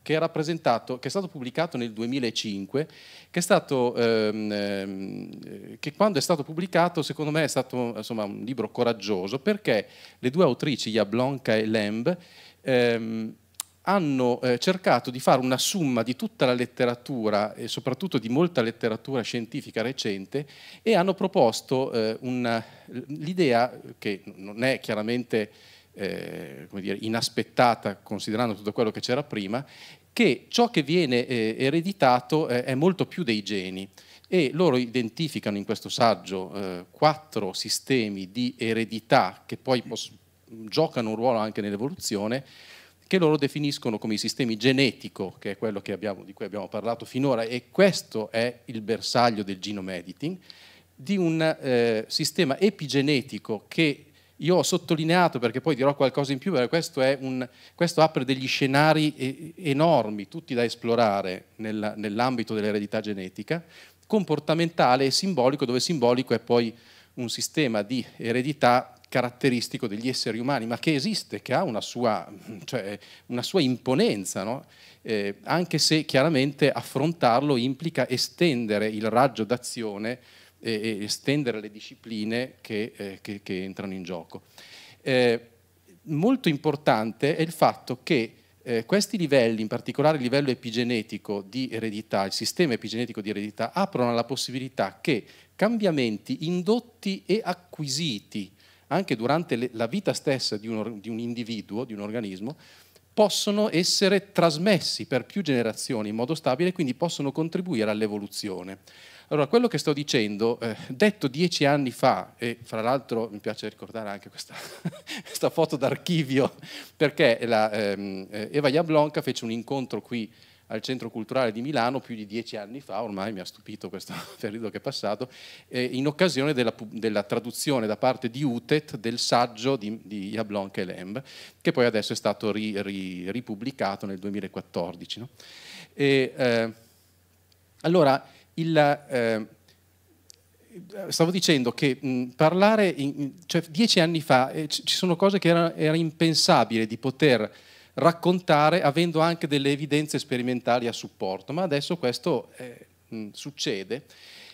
che, è rappresentato, che è stato pubblicato nel 2005, che, è stato, ehm, ehm, che quando è stato pubblicato secondo me è stato insomma, un libro coraggioso perché le due autrici, Yablonka e Lemb, ehm, hanno eh, cercato di fare una summa di tutta la letteratura e soprattutto di molta letteratura scientifica recente e hanno proposto eh, l'idea, che non è chiaramente eh, dire, inaspettata considerando tutto quello che c'era prima, che ciò che viene eh, ereditato eh, è molto più dei geni e loro identificano in questo saggio eh, quattro sistemi di eredità che poi giocano un ruolo anche nell'evoluzione che loro definiscono come i sistemi genetico, che è quello che abbiamo, di cui abbiamo parlato finora, e questo è il bersaglio del genome editing, di un eh, sistema epigenetico che io ho sottolineato, perché poi dirò qualcosa in più, perché questo, un, questo apre degli scenari enormi, tutti da esplorare nell'ambito dell'eredità genetica, comportamentale e simbolico, dove simbolico è poi un sistema di eredità caratteristico degli esseri umani, ma che esiste, che ha una sua, cioè, una sua imponenza, no? eh, anche se chiaramente affrontarlo implica estendere il raggio d'azione e, estendere le discipline che, eh, che, che entrano in gioco. Eh, molto importante è il fatto che eh, questi livelli, in particolare il livello epigenetico di eredità, il sistema epigenetico di eredità, aprono la possibilità che cambiamenti indotti e acquisiti anche durante le, la vita stessa di un, di un individuo, di un organismo, possono essere trasmessi per più generazioni in modo stabile, e quindi possono contribuire all'evoluzione. Allora, quello che sto dicendo, eh, detto dieci anni fa, e fra l'altro mi piace ricordare anche questa, questa foto d'archivio, perché la, ehm, eh, Eva Jablonka fece un incontro qui al Centro Culturale di Milano più di dieci anni fa, ormai mi ha stupito questo periodo che è passato, eh, in occasione della, della, traduzione da parte di UTET del saggio di, di Jablonka e Lemb, che poi adesso è stato ri, ri, ripubblicato nel 2014. No? E, eh, allora, il, eh, stavo dicendo che mh, parlare, in, cioè dieci anni fa eh, ci sono cose che era, era, impensabile di poter raccontare avendo anche delle evidenze sperimentali a supporto, ma adesso questo eh, mh, succede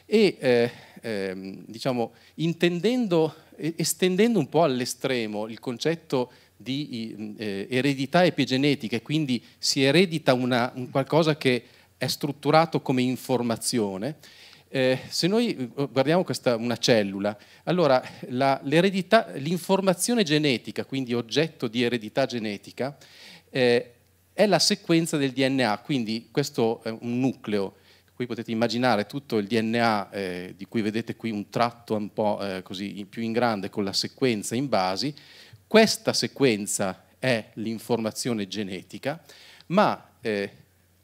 e eh, ehm, diciamo, estendendo un po' all'estremo il concetto di eh, eredità epigenetica e quindi si eredita una, un qualcosa che è strutturato come informazione, eh, se noi eh, guardiamo questa, una cellula, allora la, l'informazione genetica, quindi oggetto di eredità genetica, eh, è la sequenza del DNA, quindi questo è un nucleo. Qui potete immaginare tutto il DNA, eh, di cui vedete qui un tratto un po' eh, così più in grande con la sequenza in basi. Questa sequenza è l'informazione genetica, ma eh,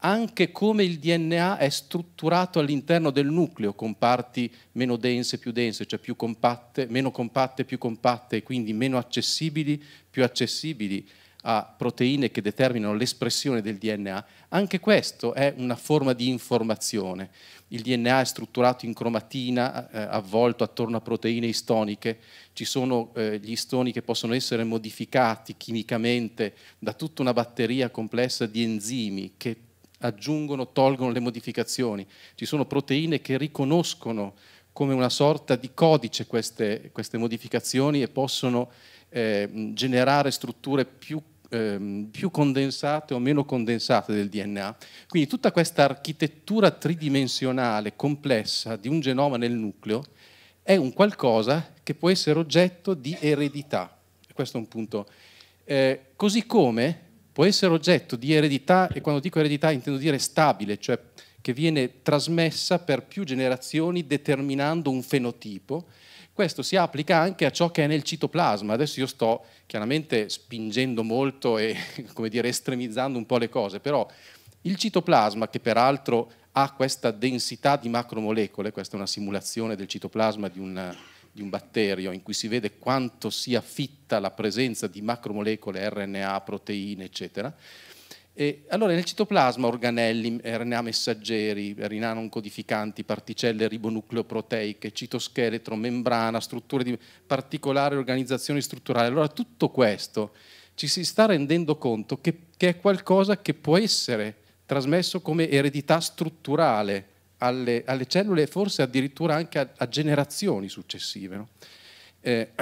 anche come il DNA è strutturato all'interno del nucleo, con parti meno dense, più dense, cioè più compatte, meno compatte, più compatte, e quindi meno accessibili, più accessibili a proteine che determinano l'espressione del DNA, anche questo è una forma di informazione. Il DNA è strutturato in cromatina, eh, avvolto attorno a proteine istoniche, ci sono eh, gli istoni che possono essere modificati chimicamente da tutta una batteria complessa di enzimi che aggiungono, tolgono le modificazioni. Ci sono proteine che riconoscono come una sorta di codice queste, queste modificazioni e possono eh, generare strutture più, eh, più, condensate o meno condensate del DNA. Quindi tutta questa architettura tridimensionale complessa di un genoma nel nucleo è un qualcosa che può essere oggetto di eredità. Questo è un punto. Eh, così come può essere oggetto di eredità, e quando dico eredità intendo dire stabile, cioè che viene trasmessa per più generazioni determinando un fenotipo. Questo si applica anche a ciò che è nel citoplasma. Adesso io sto chiaramente spingendo molto e dire, estremizzando un po' le cose, però il citoplasma, che peraltro ha questa densità di macromolecole, questa è una simulazione del citoplasma di un di un batterio in cui si vede quanto sia fitta la presenza di macromolecole RNA, proteine, eccetera. E allora nel citoplasma organelli, RNA messaggeri, RNA non codificanti, particelle ribonucleoproteiche, citoscheletro, membrana, strutture di particolari organizzazioni strutturali. Allora tutto questo ci si sta rendendo conto che, che è qualcosa che può essere trasmesso come eredità strutturale alle, alle cellule e forse addirittura anche a, a generazioni successive. No? Eh,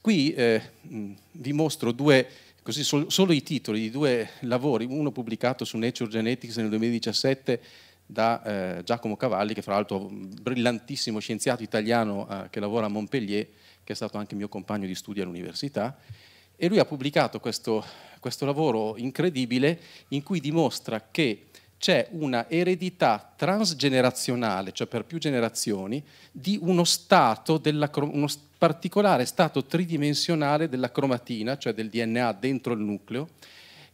qui eh, vi mostro due, così, sol, solo i titoli di due lavori, uno pubblicato su Nature Genetics nel 2017 da eh, Giacomo Cavalli, che fra l'altro è un brillantissimo scienziato italiano eh, che lavora a Montpellier, che è stato anche mio compagno di studio all'università, e lui ha pubblicato questo, questo lavoro incredibile in cui dimostra che c'è una eredità transgenerazionale, cioè per più generazioni, di uno stato, della, uno particolare stato tridimensionale della cromatina, cioè del DNA dentro il nucleo,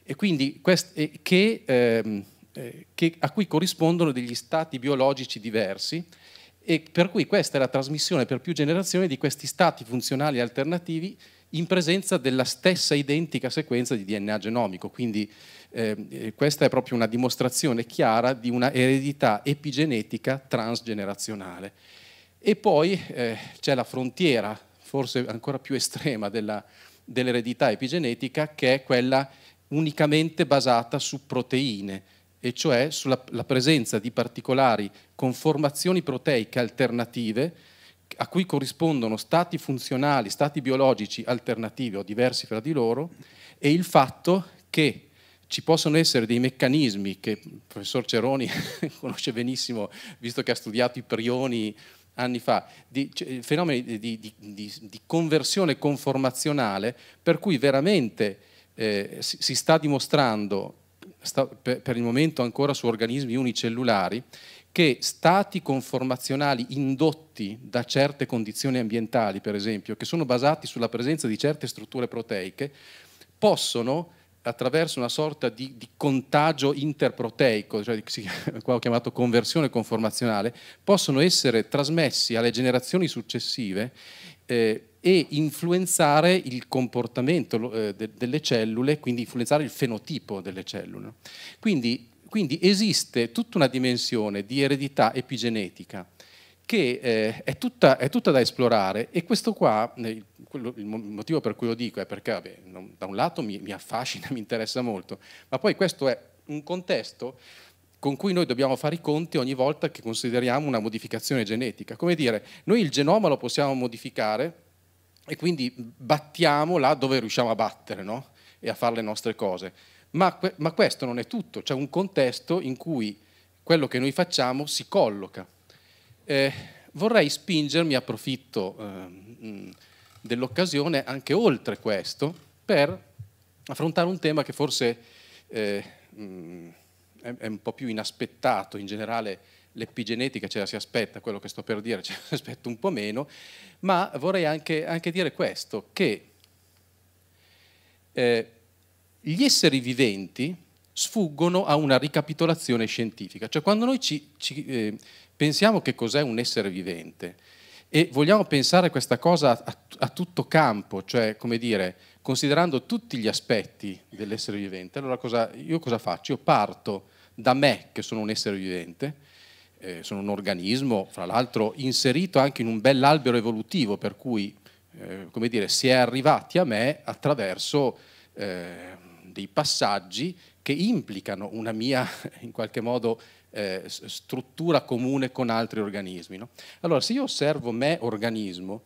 e quindi quest, e, che, ehm, eh, che, a cui corrispondono degli stati biologici diversi, e per cui questa è la trasmissione per più generazioni di questi stati funzionali alternativi in presenza della stessa identica sequenza di DNA genomico. Quindi eh, questa è proprio una dimostrazione chiara di una eredità epigenetica transgenerazionale. E poi eh, c'è la frontiera, forse ancora più estrema, della, dell'eredità epigenetica, che è quella unicamente basata su proteine, e cioè sulla presenza di particolari conformazioni proteiche alternative a cui corrispondono stati funzionali, stati biologici alternativi o diversi fra di loro, e il fatto che ci possono essere dei meccanismi che il professor Ceroni conosce benissimo, visto che ha studiato i prioni anni fa, di, cioè, fenomeni di, di, di, conversione conformazionale, per cui veramente eh, si, si, sta dimostrando, sta, per, per il momento ancora su organismi unicellulari, che stati conformazionali indotti da certe condizioni ambientali, per esempio, che sono basati sulla presenza di certe strutture proteiche, possono attraverso una sorta di, di contagio interproteico, cioè si, qua ho chiamato conversione conformazionale, possono essere trasmessi alle generazioni successive eh, e influenzare il comportamento eh, de, delle cellule, quindi influenzare il fenotipo delle cellule. Quindi, quindi esiste tutta una dimensione di eredità epigenetica che eh, è, tutta, è, tutta, da esplorare e questo qua, eh, quello, il motivo per cui lo dico è perché vabbè, non, da un lato mi, mi affascina, mi interessa molto, ma poi questo è un contesto con cui noi dobbiamo fare i conti ogni volta che consideriamo una modificazione genetica. Come dire, noi il genoma lo possiamo modificare e quindi battiamo là dove riusciamo a battere no? e a fare le nostre cose. Ma, ma questo non è tutto, c'è un contesto in cui quello che noi facciamo si colloca eh, vorrei spingermi, approfitto eh, dell'occasione, anche oltre questo, per affrontare un tema che forse eh, mh, mm, è, è, un po' più inaspettato in generale. L'epigenetica ce la si aspetta, quello che sto per dire ce la si aspetta un po' meno, ma vorrei anche, anche dire questo, che eh, gli esseri viventi sfuggono a una ricapitolazione scientifica, cioè quando noi ci, ci eh, Pensiamo che cos'è un essere vivente e vogliamo pensare questa cosa a, a tutto campo, cioè, come dire, considerando tutti gli aspetti dell'essere vivente. Allora cosa, io cosa faccio? Io parto da me, che sono un essere vivente, eh, sono un organismo, fra l'altro inserito anche in un bell'albero evolutivo, per cui eh, come dire, si è arrivati a me attraverso eh, dei passaggi che implicano una mia, in qualche modo, eh, struttura comune con altri organismi. No? Allora, se io osservo me organismo,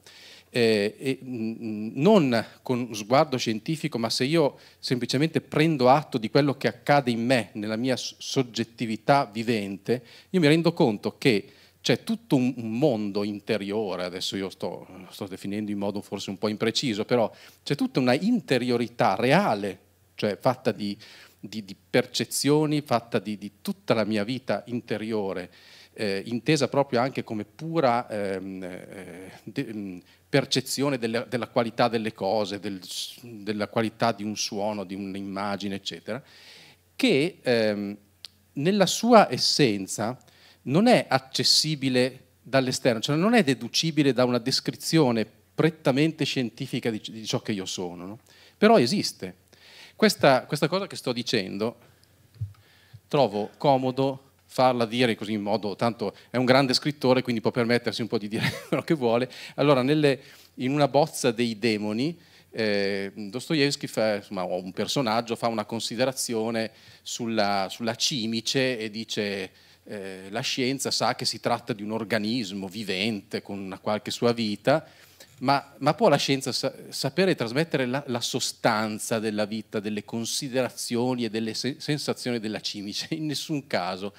eh, eh, non con sguardo scientifico, ma se io semplicemente prendo atto di quello che accade in me, nella mia soggettività vivente, io mi rendo conto che c'è tutto un mondo interiore, adesso io sto, lo sto definendo in modo forse un po' impreciso, però c'è tutta una interiorità reale, cioè fatta di, di, di percezioni, fatta di, di, tutta la mia vita interiore, eh, intesa proprio anche come pura ehm, eh, de, mm, percezione delle, della qualità delle cose, del, della qualità di un suono, di un'immagine, eccetera, che ehm, nella sua essenza non è accessibile dall'esterno, cioè non è deducibile da una descrizione prettamente scientifica di, di ciò che io sono, no? però esiste questa, questa cosa che sto dicendo trovo comodo farla dire così in modo, tanto è un grande scrittore, quindi può permettersi un po' di dire quello che vuole. Allora, nelle, in una bozza dei demoni, eh, Dostoevsky fa, insomma, un personaggio fa una considerazione sulla, sulla cimice e dice eh, la scienza sa che si tratta di un organismo vivente con una qualche sua vita, ma, ma può la scienza sa- sapere trasmettere la, la, sostanza della vita, delle considerazioni e delle se- sensazioni della cimice? In nessun caso.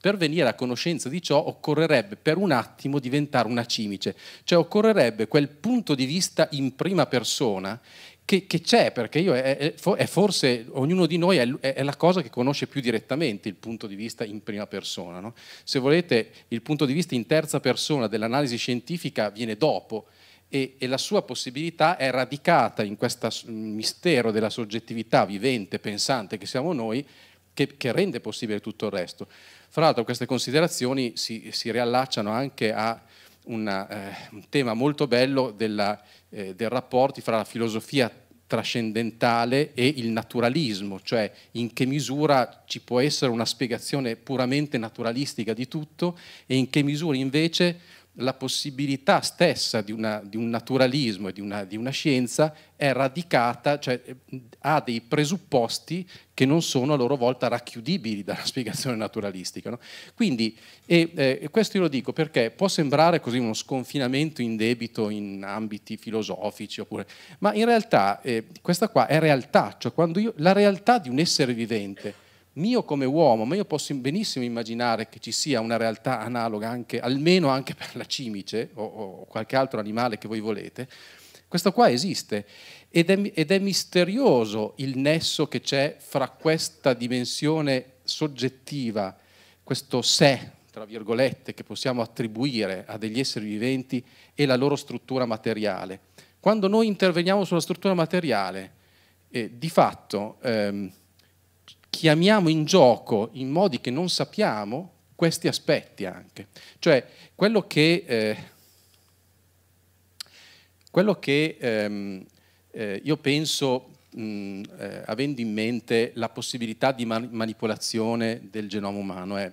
Per venire a conoscenza di ciò occorrerebbe per un attimo diventare una cimice, cioè occorrerebbe quel punto di vista in prima persona che, che, c'è, perché io è, è forse ognuno di noi è, è, la cosa che conosce più direttamente il punto di vista in prima persona. No? Se volete, il punto di vista in terza persona dell'analisi scientifica viene dopo, e, e la sua possibilità è radicata in questo mm, mistero della soggettività vivente, pensante che siamo noi, che, che rende possibile tutto il resto. Fra l'altro queste considerazioni si, si riallacciano anche a una, eh, un tema molto bello della, eh, del rapporto fra la filosofia trascendentale e il naturalismo, cioè in che misura ci può essere una spiegazione puramente naturalistica di tutto e in che misura invece la possibilità stessa di, una, di un naturalismo e di una, di una, scienza è radicata, cioè eh, ha dei presupposti che non sono a loro volta racchiudibili dalla spiegazione naturalistica. No? Quindi, e, eh, questo io lo dico perché può sembrare così uno sconfinamento in debito in ambiti filosofici, oppure, ma in realtà eh, questa qua è realtà, cioè quando io, la realtà di un essere vivente mio come uomo, ma io posso benissimo immaginare che ci sia una realtà analoga anche, almeno anche per la cimice o, o qualche altro animale che voi volete, questo qua esiste ed è, ed è misterioso il nesso che c'è fra questa dimensione soggettiva, questo sé, tra virgolette, che possiamo attribuire a degli esseri viventi e la loro struttura materiale. Quando noi interveniamo sulla struttura materiale, eh, di fatto... Ehm, chiamiamo in gioco in modi che non sappiamo questi aspetti anche. Cioè, quello che, eh, quello che ehm, eh, io penso, mh, eh, avendo in mente la possibilità di man manipolazione del genoma umano, è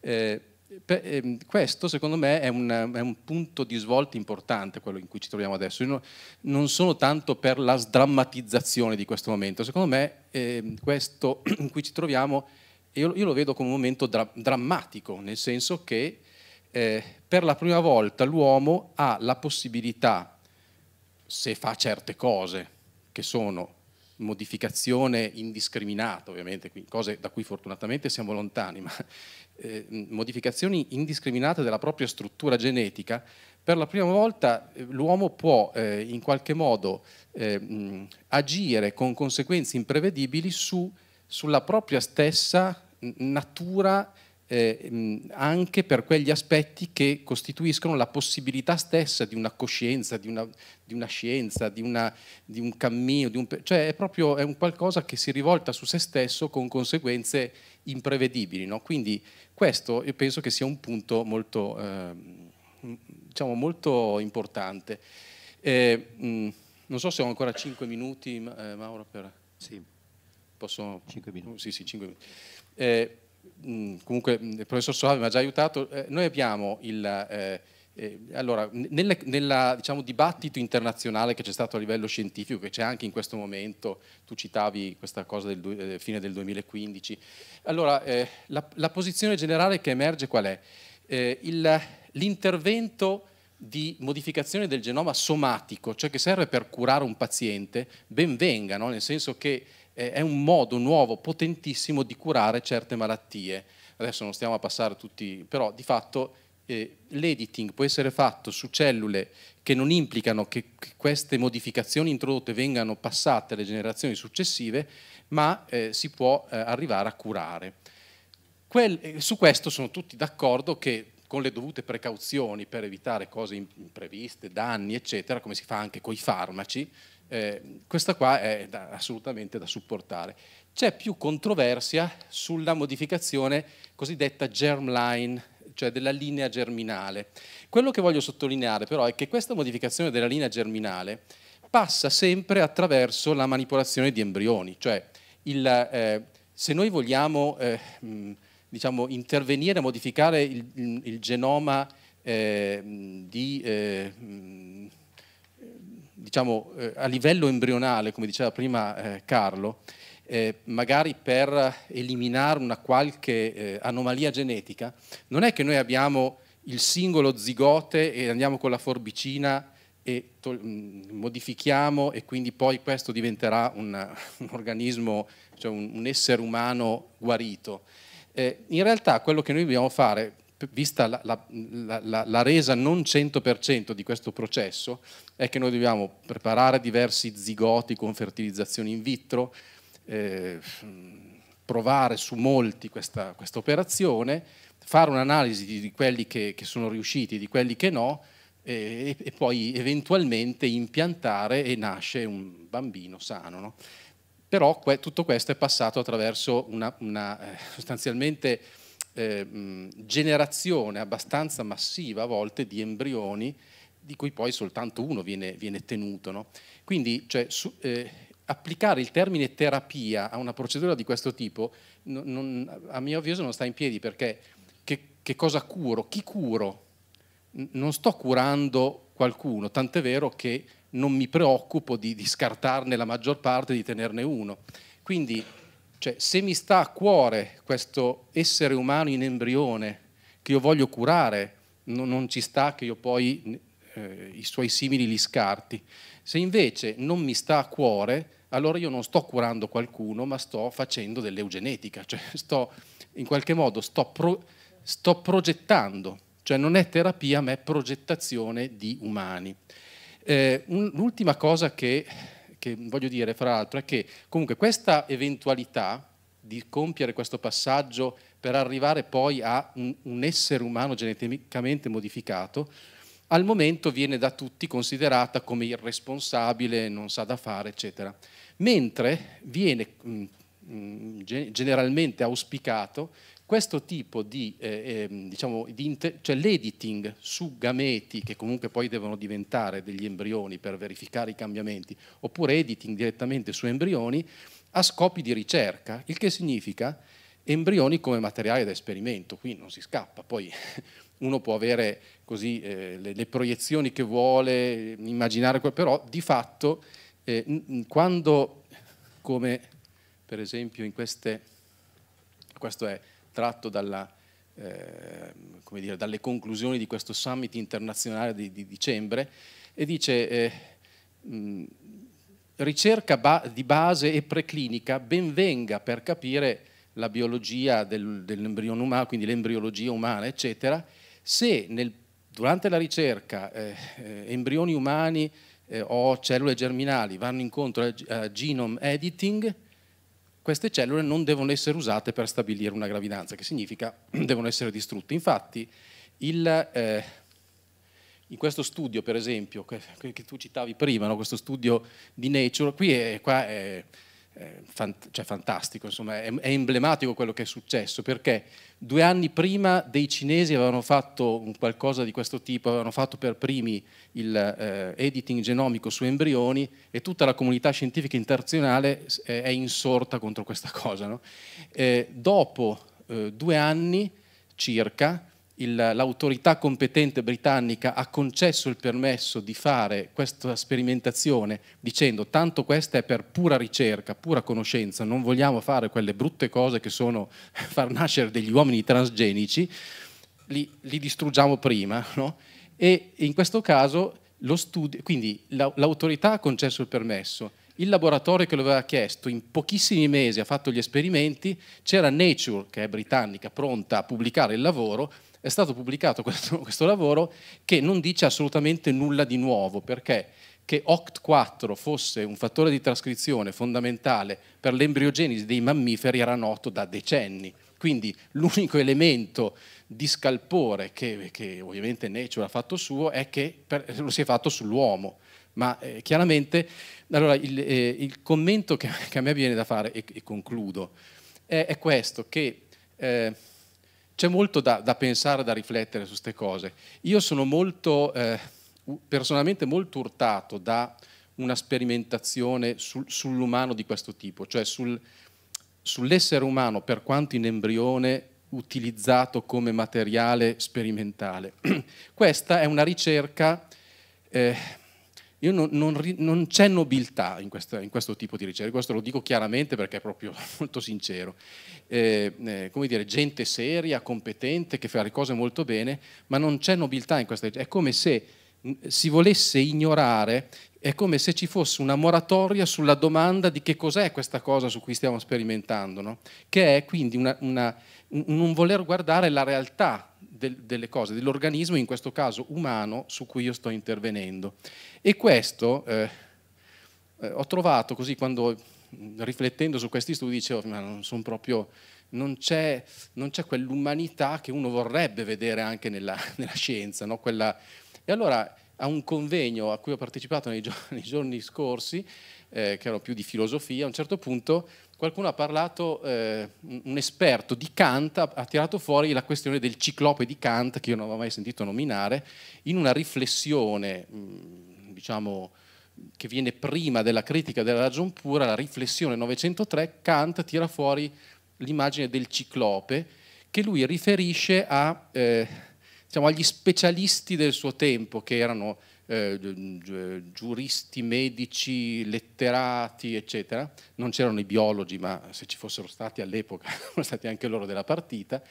eh, Ehm, questo secondo me è un, è un, punto di svolta importante quello in cui ci troviamo adesso. Io non sono tanto per la sdrammatizzazione di questo momento, secondo me eh, questo in cui ci troviamo, io, io lo vedo come un momento dra drammatico, nel senso che eh, per la prima volta l'uomo ha la possibilità, se fa certe cose che sono modificazione indiscriminata, ovviamente, cose da cui fortunatamente siamo lontani, ma eh, modificazioni indiscriminate della propria struttura genetica, per la prima volta eh, l'uomo può eh, in qualche modo eh, agire con conseguenze imprevedibili su, sulla propria stessa natura eh, anche per quegli aspetti che costituiscono la possibilità stessa di una coscienza, di una, di una scienza, di, una, di, un cammino, di un, cioè è proprio è un qualcosa che si rivolta su se stesso con conseguenze imprevedibili. No? Quindi questo io penso che sia un punto molto, eh, diciamo molto importante. Eh, mh, non so se ho ancora 5 minuti, eh, Mauro, per... Sì. Posso... 5 minuti. Sì, sì, 5 minuti. Eh, Mm, comunque mm, il professor Soave mi ha già aiutato, eh, noi abbiamo il... Eh, eh allora, nel diciamo, dibattito internazionale che c'è stato a livello scientifico, che c'è anche in questo momento, tu citavi questa cosa del eh, fine del 2015, allora eh, la, la, posizione generale che emerge qual è? Eh, l'intervento di modificazione del genoma somatico, cioè che serve per curare un paziente, ben venga, no? nel senso che è un modo nuovo, potentissimo di curare certe malattie. Adesso non stiamo a passare tutti, però di fatto eh, l'editing può essere fatto su cellule che non implicano che, queste modificazioni introdotte vengano passate alle generazioni successive, ma eh, si può eh, arrivare a curare. Quel, eh, su questo sono tutti d'accordo che con le dovute precauzioni per evitare cose impreviste, danni, eccetera, come si fa anche con i farmaci, eh, questa qua è da, assolutamente da supportare. C'è più controversia sulla modificazione cosiddetta germline, cioè della linea germinale. Quello che voglio sottolineare però è che questa modificazione della linea germinale passa sempre attraverso la manipolazione di embrioni, cioè il, eh, se noi vogliamo eh, diciamo, intervenire a modificare il, il, il genoma eh, di eh, diciamo, eh, a livello embrionale, come diceva prima eh, Carlo, eh, magari per eliminare una qualche eh, anomalia genetica, non è che noi abbiamo il singolo zigote e andiamo con la forbicina e tol- mm, modifichiamo e quindi poi questo diventerà un, un organismo, cioè un, un, essere umano guarito. Eh, in realtà quello che noi dobbiamo fare, vista la, la, la, la, resa non 100% di questo processo, è che noi dobbiamo preparare diversi zigoti con fertilizzazione in vitro, eh, provare su molti questa, questa operazione, fare un'analisi di, di quelli che, che, sono riusciti, e di quelli che no, e, e poi eventualmente impiantare e nasce un bambino sano. No? Però que, tutto questo è passato attraverso una, una eh, sostanzialmente eh, generazione abbastanza massiva a volte di embrioni di cui poi soltanto uno viene, viene tenuto. No? Quindi cioè, su, eh, applicare il termine terapia a una procedura di questo tipo, non, non, a mio avviso, non sta in piedi perché che, che cosa curo? Chi curo? N non sto curando qualcuno, tant'è vero che non mi preoccupo di, di scartarne la maggior parte, di tenerne uno. Quindi cioè, se mi sta a cuore questo essere umano in embrione che io voglio curare, non, non ci sta che io poi eh, i suoi simili li scarti. Se invece non mi sta a cuore, allora io non sto curando qualcuno, ma sto facendo dell'eugenetica, cioè sto in qualche modo sto, pro, sto progettando, cioè non è terapia, ma è progettazione di umani. Eh, un, l'ultima cosa che che voglio dire, fra l'altro, è che comunque questa eventualità di compiere questo passaggio per arrivare poi a un, un essere umano geneticamente modificato, al momento viene da tutti considerata come irresponsabile, non sa da fare, eccetera. Mentre viene mh, mm, mm, generalmente auspicato questo tipo di, eh, ehm, diciamo, di cioè l'editing su gameti che comunque poi devono diventare degli embrioni per verificare i cambiamenti, oppure editing direttamente su embrioni a scopi di ricerca, il che significa embrioni come materiale da esperimento, qui non si scappa, poi uno può avere così eh, le, le, proiezioni che vuole, immaginare, però di fatto eh, quando, come per esempio in queste, questo è tratto dalla, eh, dire, dalle conclusioni di questo summit internazionale di, di dicembre, e dice eh, mh, ricerca ba di base e preclinica ben venga per capire la biologia del, dell'embrione umano, quindi l'embriologia umana, eccetera, se nel, durante la ricerca eh, eh, embrioni umani eh, o cellule germinali vanno incontro a, a genome editing, queste cellule non devono essere usate per stabilire una gravidanza, che significa devono essere distrutte. Infatti, il, eh, in questo studio, per esempio, che, che tu citavi prima, no? questo studio di Nature, qui è, qua è eh, fant- cioè fantastico, insomma, è, è, emblematico quello che è successo, perché due anni prima dei cinesi avevano fatto qualcosa di questo tipo, avevano fatto per primi il eh, editing genomico su embrioni e tutta la comunità scientifica internazionale eh, è insorta contro questa cosa. No? Eh, dopo eh, due anni circa, l'autorità competente britannica ha concesso il permesso di fare questa sperimentazione dicendo tanto questa è per pura ricerca, pura conoscenza, non vogliamo fare quelle brutte cose che sono far nascere degli uomini transgenici, li, li distruggiamo prima. No? E in questo caso lo studio, quindi l'autorità ha concesso il permesso, il laboratorio che lo aveva chiesto in pochissimi mesi ha fatto gli esperimenti, c'era Nature, che è britannica, pronta a pubblicare il lavoro, è stato pubblicato questo, questo lavoro che non dice assolutamente nulla di nuovo, perché che OCT4 fosse un fattore di trascrizione fondamentale per l'embriogenesi dei mammiferi era noto da decenni. Quindi l'unico elemento di scalpore che, che ovviamente Nature ha fatto suo è che per, lo si è fatto sull'uomo. Ma eh, chiaramente allora, il, eh, il commento che, che, a me viene da fare, e, e concludo, è, è questo, che eh, c'è molto da, da, pensare, da riflettere su queste cose. Io sono molto, eh, personalmente molto urtato da una sperimentazione sul, sull'umano di questo tipo, cioè sul, sull'essere umano, per quanto in embrione, utilizzato come materiale sperimentale. Questa è una ricerca... Eh, io non, non, non c'è nobiltà in, questa, in, questo tipo di ricerca, questo lo dico chiaramente perché è proprio molto sincero. Eh, eh, come dire, gente seria, competente, che fa le cose molto bene, ma non c'è nobiltà in questa ricerca. È come se mm, si volesse ignorare, è come se ci fosse una moratoria sulla domanda di che cos'è questa cosa su cui stiamo sperimentando, no? che è quindi una, una non voler guardare la realtà del, delle cose, dell'organismo, in questo caso umano, su cui io sto intervenendo. E questo eh, eh ho trovato così quando riflettendo su questi studi dicevo, ma non sono proprio non c'è, non c'è, quell'umanità che uno vorrebbe vedere anche nella, nella scienza. No? Quella... E allora a un convegno a cui ho partecipato nei giorni, nei giorni scorsi, eh, che era più di filosofia, a un certo punto qualcuno ha parlato, eh, un esperto di Kant ha, ha, tirato fuori la questione del ciclope di Kant, che io non avevo mai sentito nominare, in una riflessione, mm, diciamo, che viene prima della critica della ragion pura, la riflessione 903, Kant tira fuori l'immagine del ciclope che lui riferisce a, eh, diciamo, agli specialisti del suo tempo, che erano eh, giuristi, medici, letterati, eccetera. Non c'erano i biologi, ma se ci fossero stati all'epoca, sono stati anche loro della partita.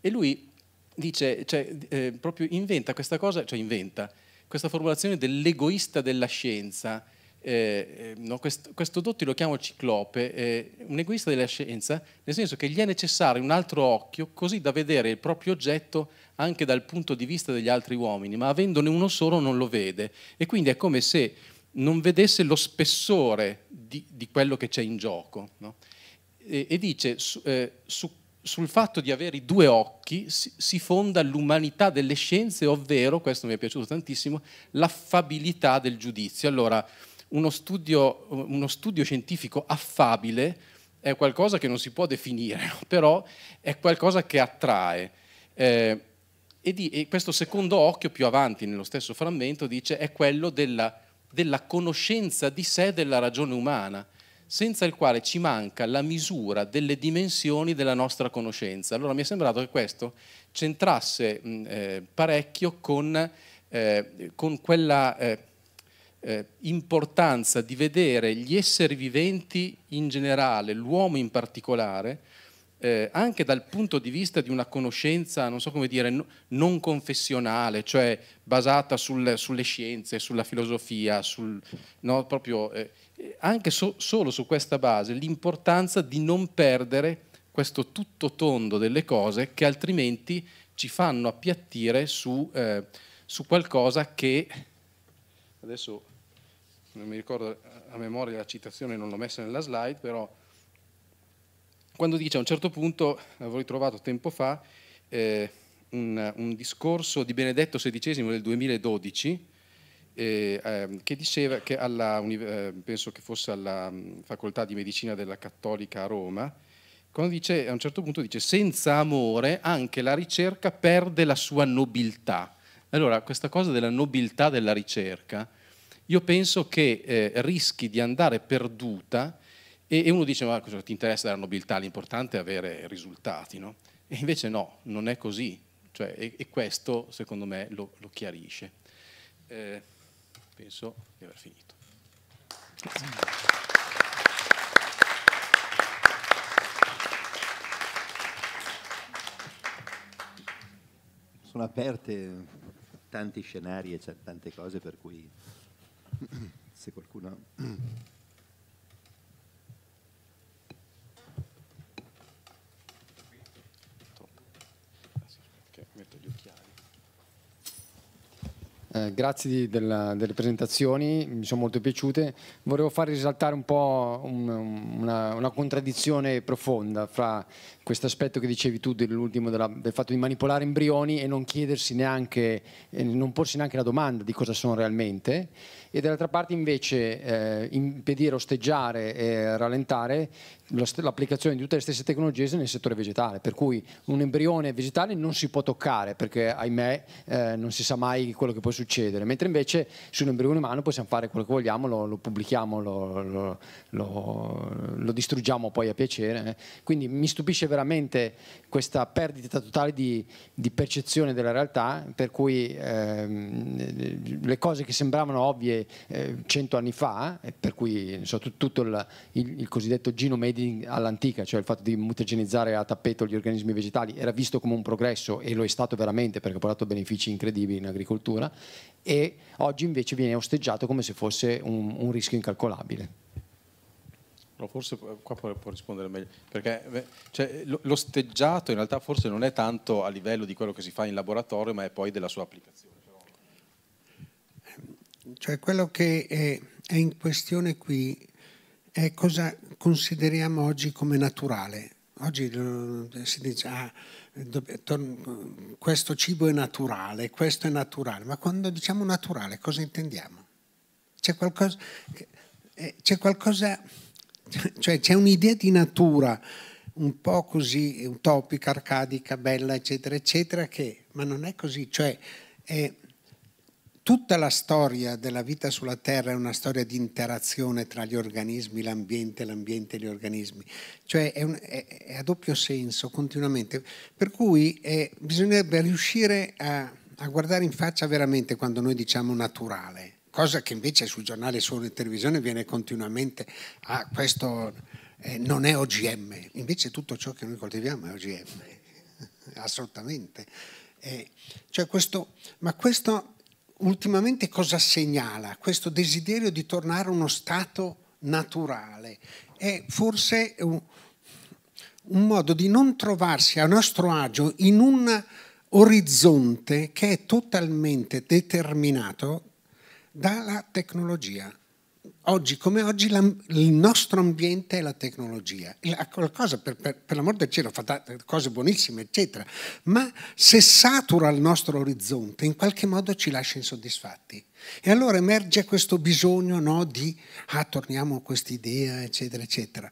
E lui dice, cioè, eh, proprio inventa questa cosa, cioè inventa questa formulazione dell'egoista della scienza. Eh, eh no, questo, questo Dotti lo chiamo ciclope, eh, un egoista della scienza, nel senso che gli è necessario un altro occhio così da vedere il proprio oggetto anche dal punto di vista degli altri uomini, ma avendone uno solo non lo vede. E quindi è come se non vedesse lo spessore di, di quello che c'è in gioco. No? E, e, dice, su, eh, su, sul fatto di avere i due occhi si, si fonda l'umanità delle scienze, ovvero, questo mi è piaciuto tantissimo, l'affabilità del giudizio. Allora, uno studio, uno studio scientifico affabile è qualcosa che non si può definire, però è qualcosa che attrae. Eh, e, di, e, questo secondo occhio, più avanti nello stesso frammento, dice è quello della, della conoscenza di sé della ragione umana, senza il quale ci manca la misura delle dimensioni della nostra conoscenza. Allora mi è sembrato che questo centrasse mh, eh, parecchio con, eh, con quella eh, eh importanza di vedere gli esseri viventi in generale, l'uomo in particolare, eh, anche dal punto di vista di una conoscenza, non so come dire, non confessionale, cioè basata sul, sulle scienze, sulla filosofia, sul, no, proprio, eh, eh, anche so, solo su questa base, l'importanza di non perdere questo tutto tondo delle cose che altrimenti ci fanno appiattire su, eh, su qualcosa che adesso non mi ricordo a memoria la citazione, non l'ho messa nella slide, però quando dice a un certo punto, avevo ritrovato tempo fa, eh, un, un, discorso di Benedetto XVI del 2012 eh, eh, che diceva che alla, eh, penso che fosse alla mm, facoltà di medicina della Cattolica a Roma, quando dice, a un certo punto dice senza amore anche la ricerca perde la sua nobiltà. Allora questa cosa della nobiltà della ricerca, io penso che eh, rischi di andare perduta e, e uno dice, ma cosa ti interessa della nobiltà, l'importante è avere risultati, no? E invece no, non è così. Cioè, e, e, questo, secondo me, lo, lo chiarisce. Eh, penso di aver finito. Grazie. sono aperte tanti scenari e tante cose per cui se qualcuno Eh, grazie di, della, delle presentazioni, mi sono molto piaciute. Volevo far risaltare un po' un, una, una, contraddizione profonda fra questo aspetto che dicevi tu dell'ultimo, del fatto di manipolare embrioni e non chiedersi neanche, non porsi neanche la domanda di cosa sono realmente, e dall'altra parte invece eh, impedire, osteggiare e rallentare l'applicazione di tutte le stesse tecnologie nel settore vegetale, per cui un embrione vegetale non si può toccare perché ahimè eh, non si sa mai quello che può succedere succedere, mentre invece su un embrione umano possiamo fare quello che vogliamo, lo, lo pubblichiamo, lo, lo, lo, distruggiamo poi a piacere. Eh. Quindi mi stupisce veramente questa perdita totale di, di percezione della realtà, per cui ehm, le cose che sembravano ovvie eh, cento anni fa, eh, per cui so, tutto il, il, il, cosiddetto genome editing all'antica, cioè il fatto di mutagenizzare a tappeto gli organismi vegetali, era visto come un progresso e lo è stato veramente perché ha portato benefici incredibili in agricoltura e oggi invece viene osteggiato come se fosse un, un rischio incalcolabile. No, forse qua può, può, rispondere meglio, perché eh, cioè, l'osteggiato in realtà forse non è tanto a livello di quello che si fa in laboratorio, ma è poi della sua applicazione. Ehm, cioè quello che è, è in questione qui è cosa consideriamo oggi come naturale. Oggi eh, si dice ah, eh, mm, questo cibo è naturale, questo è naturale, ma quando diciamo naturale cosa intendiamo? C'è qualcosa, eh, c'è qualcosa cioè c'è un'idea di natura un po' così utopica, arcadica, bella, eccetera, eccetera, che, ma non è così, cioè è, tutta la storia della vita sulla Terra è una storia di interazione tra gli organismi, l'ambiente, l'ambiente e gli organismi, cioè è, un, è, è a doppio senso continuamente, per cui eh, bisognerebbe riuscire a, a, guardare in faccia veramente quando noi diciamo naturale, cosa che invece sui giornali e sulla televisione viene continuamente a ah, questo eh, non è OGM, invece tutto ciò che noi coltiviamo è OGM, assolutamente. Eh, cioè questo, ma questo ultimamente cosa segnala? Questo desiderio di tornare a uno stato naturale. È forse un, un modo di non trovarsi a nostro agio in un orizzonte che è totalmente determinato dalla tecnologia. Oggi come oggi la, il nostro ambiente è la tecnologia. La, la per, per, per l'amor del cielo, fa cose buonissime, eccetera, ma se satura il nostro orizzonte, in qualche modo ci lascia insoddisfatti. E allora emerge questo bisogno no, di, ah, torniamo a quest'idea, eccetera, eccetera.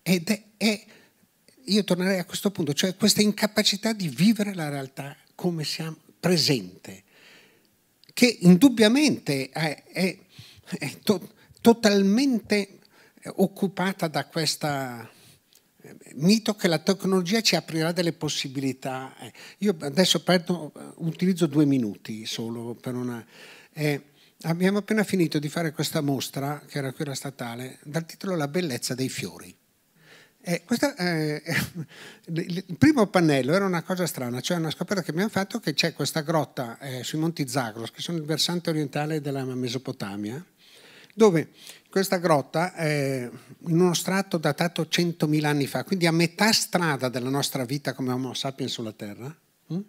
Ed è, è, io tornerei a questo punto, cioè questa incapacità di vivere la realtà come siamo, presente, che indubbiamente è, è, è to- totalmente occupata da questo eh, mito che la tecnologia ci aprirà delle possibilità. Eh, io adesso perdo, eh, utilizzo due minuti solo per una... Eh, abbiamo appena finito di fare questa mostra, che era quella statale, dal titolo La bellezza dei fiori. Eh, questa, eh, il primo pannello era una cosa strana, cioè una scoperta che abbiamo fatto che c'è questa grotta eh, sui Monti Zagros, che sono il versante orientale della Mesopotamia, dove questa grotta è in uno strato datato 100.000 anni fa, quindi a metà strada della nostra vita come Homo sapiens sulla Terra, hm?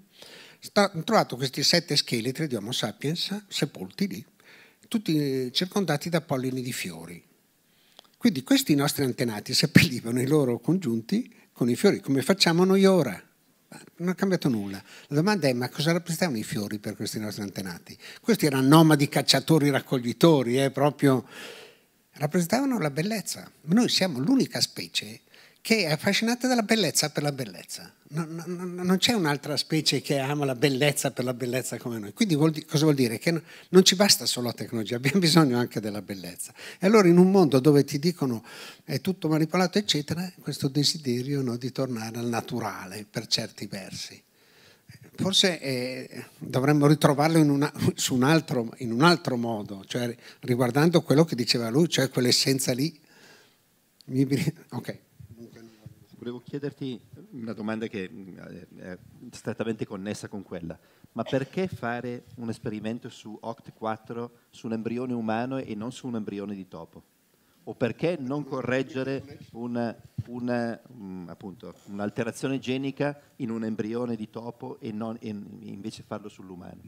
hanno trovato questi sette scheletri di Homo sapiens sepolti lì, tutti circondati da pollini di fiori. Quindi questi nostri antenati seppellivano i loro congiunti con i fiori, come facciamo noi ora. Non ha cambiato nulla. La domanda è ma cosa rappresentavano i fiori per questi nostri antenati? Questi erano nomadi cacciatori raccoglitori, eh, proprio... rappresentavano la bellezza. Ma noi siamo l'unica specie che è affascinata dalla bellezza per la bellezza. Non, non, non c'è un'altra specie che ama la bellezza per la bellezza come noi. Quindi vuol di, cosa vuol dire? Che no, non ci basta solo la tecnologia, abbiamo bisogno anche della bellezza. E allora in un mondo dove ti dicono è tutto manipolato, eccetera, questo desiderio no, di tornare al naturale per certi versi. Forse eh, dovremmo ritrovarlo in, una, un altro, in un altro modo, cioè riguardando quello che diceva lui, cioè quell'essenza lì. Ok volevo chiederti una domanda che eh, è strettamente connessa con quella, ma perché fare un esperimento su OCT4 su un embrione umano e non su un embrione di topo? O perché non correggere una, una, mm, appunto, un'alterazione genica in un embrione di topo e, non, e invece farlo sull'umano?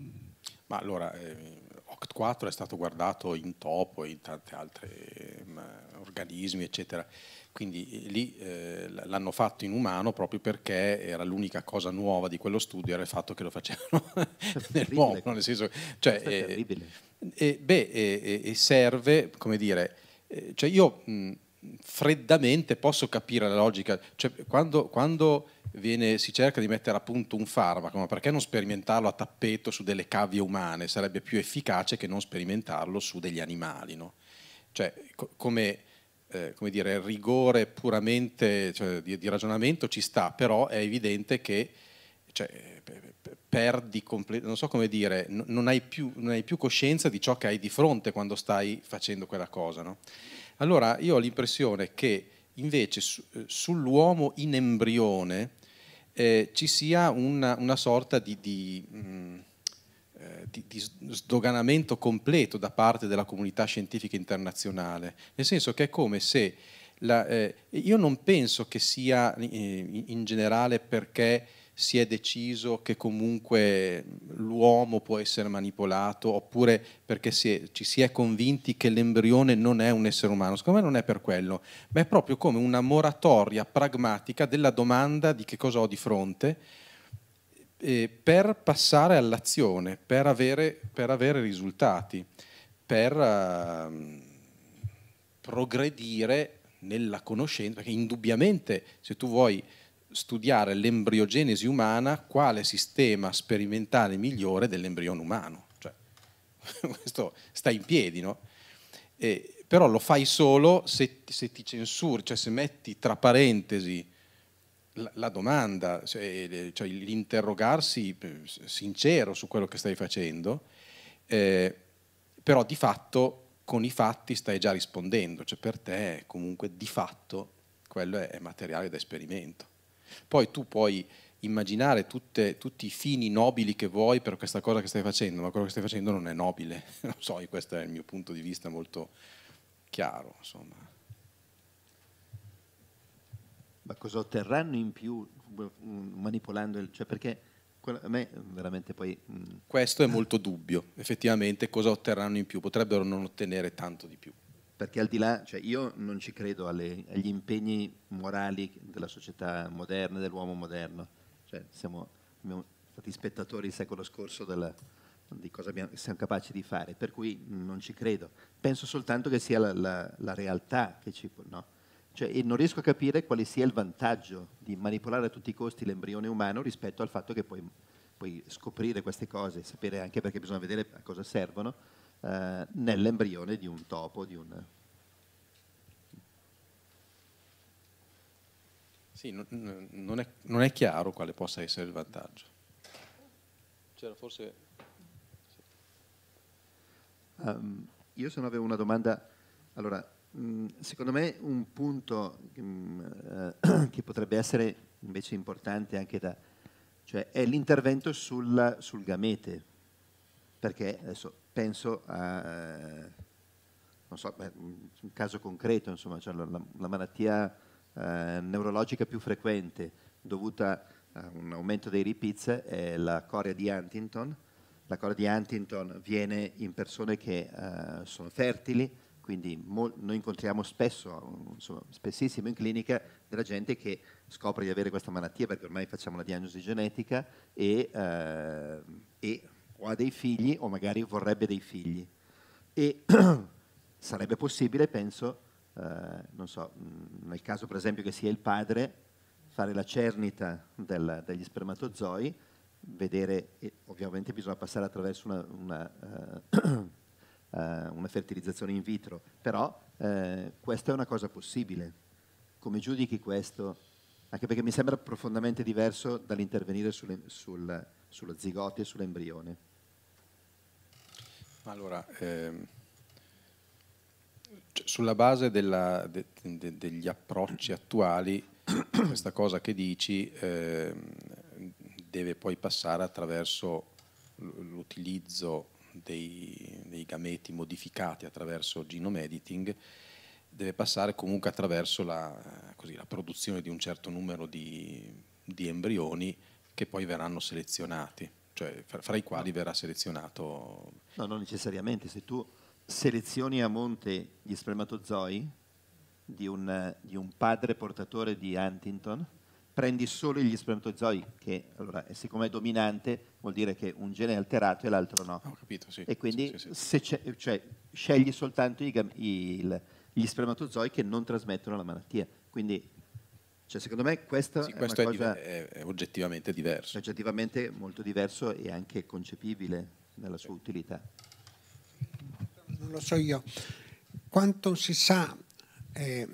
Ma allora, eh, OCT4 è stato guardato in topo e in tanti altri eh, mm, organismi, eccetera. Quindi eh, lì eh, l'hanno fatto in umano proprio perché era l'unica cosa nuova di quello studio, era il fatto che lo facevano nell'uomo, no? nel senso, cioè, eh, eh, eh, beh, eh, serve, come dire, cioè io mh, mm, freddamente posso capire la logica, cioè, quando, quando Viene, si cerca di mettere a punto un farmaco, ma perché non sperimentarlo a tappeto su delle cavie umane? Sarebbe più efficace che non sperimentarlo su degli animali. No? Cioè, co- come eh, come dire, rigore puramente cioè, di, di, ragionamento ci sta, però è evidente che cioè, perdi, non so come dire, non hai, più, non hai, più, coscienza di ciò che hai di fronte quando stai facendo quella cosa. No? Allora io ho l'impressione che invece su, eh, sull'uomo in embrione eh, ci sia una, una sorta di... di mh, mm, eh, di, di, sdoganamento completo da parte della comunità scientifica internazionale, nel senso che è come se la, eh, io non penso che sia eh, in generale perché si è deciso che comunque l'uomo può essere manipolato oppure perché si è, ci si è convinti che l'embrione non è un essere umano. Secondo me non è per quello, ma è proprio come una moratoria pragmatica della domanda di che cosa ho di fronte eh, per passare all'azione, per avere, per avere risultati, per eh, progredire nella conoscenza, perché indubbiamente se tu vuoi studiare l'embriogenesi umana, quale sistema sperimentale migliore dell'embrione umano? Cioè, questo sta in piedi, no? Eh, però lo fai solo se, se ti censuri, cioè se metti tra parentesi la domanda, cioè, eh, cioè l'interrogarsi eh, sincero su quello che stai facendo, eh, però di fatto con i fatti stai già rispondendo, cioè per te comunque di fatto quello è, materiale da esperimento. Poi tu puoi immaginare tutte, tutti i fini nobili che vuoi per questa cosa che stai facendo, ma quello che stai facendo non è nobile, non so, questo è il mio punto di vista molto chiaro, insomma. Ma cosa otterranno in più manipolando? Il, cioè perché a me veramente poi... Mm, Questo è molto dubbio, effettivamente cosa otterranno in più? Potrebbero non ottenere tanto di più. Perché al di là, cioè io non ci credo alle, agli impegni morali della società moderna, dell'uomo moderno. Cioè siamo, siamo stati spettatori il secolo scorso della, di cosa abbiamo, siamo capaci di fare, per cui non ci credo. Penso soltanto che sia la, la, la realtà che ci... No? Cioè, non riesco a capire quale sia il vantaggio di manipolare a tutti i costi l'embrione umano rispetto al fatto che puoi, puoi scoprire queste cose, sapere anche perché bisogna vedere a cosa servono, eh, nell'embrione di un topo, di un... Sì, non, non, è, non è chiaro quale possa essere il vantaggio. C'era forse... Um, io se non avevo una domanda... Allora, Mm, secondo me un punto mm, eh, che potrebbe essere invece importante anche da, cioè è l'intervento sul, sul, gamete, perché adesso penso a, eh, non so, mm, un caso concreto, insomma, cioè la, la, malattia eh, neurologica più frequente dovuta a un aumento dei ripiz è la corea di Huntington. La corea di Huntington viene in persone che eh, sono fertili, quindi noi incontriamo spesso, insomma, spessissimo in clinica, della gente che scopre di avere questa malattia perché ormai facciamo la diagnosi genetica e, eh, e o ha dei figli o magari vorrebbe dei figli. E sarebbe possibile, penso, eh, non so, mm, nel caso per esempio che sia il padre, fare la cernita del, degli spermatozoi, vedere, ovviamente bisogna passare attraverso una, una uh, eh, una fertilizzazione in vitro, però eh, questa è una cosa possibile. Come giudichi questo? Anche perché mi sembra profondamente diverso dall'intervenire sulle, sul, sullo zigote e sull'embrione. Allora, ehm, cioè, sulla base della, de, de, degli approcci attuali, questa cosa che dici ehm, deve poi passare attraverso l'utilizzo dei, dei gameti modificati attraverso genome editing deve passare comunque attraverso la, così, la produzione di un certo numero di, di, embrioni che poi verranno selezionati, cioè fra, fra i quali no. verrà selezionato. No, non necessariamente, se tu selezioni a monte gli spermatozoi di un, di un padre portatore di Huntington, prendi solo gli spermatozoi, che allora, siccome è dominante vuol dire che un gene è alterato e l'altro no. Ah, ho capito, sì. E quindi sì, sì, sì. Cioè, scegli soltanto i, il, gli spermatozoi che non trasmettono la malattia. Quindi, cioè, secondo me questa sì, è questo è, cosa, diver è oggettivamente diverso. È oggettivamente molto diverso e anche concepibile nella sua utilità. Non lo so io. Quanto si sa... Eh,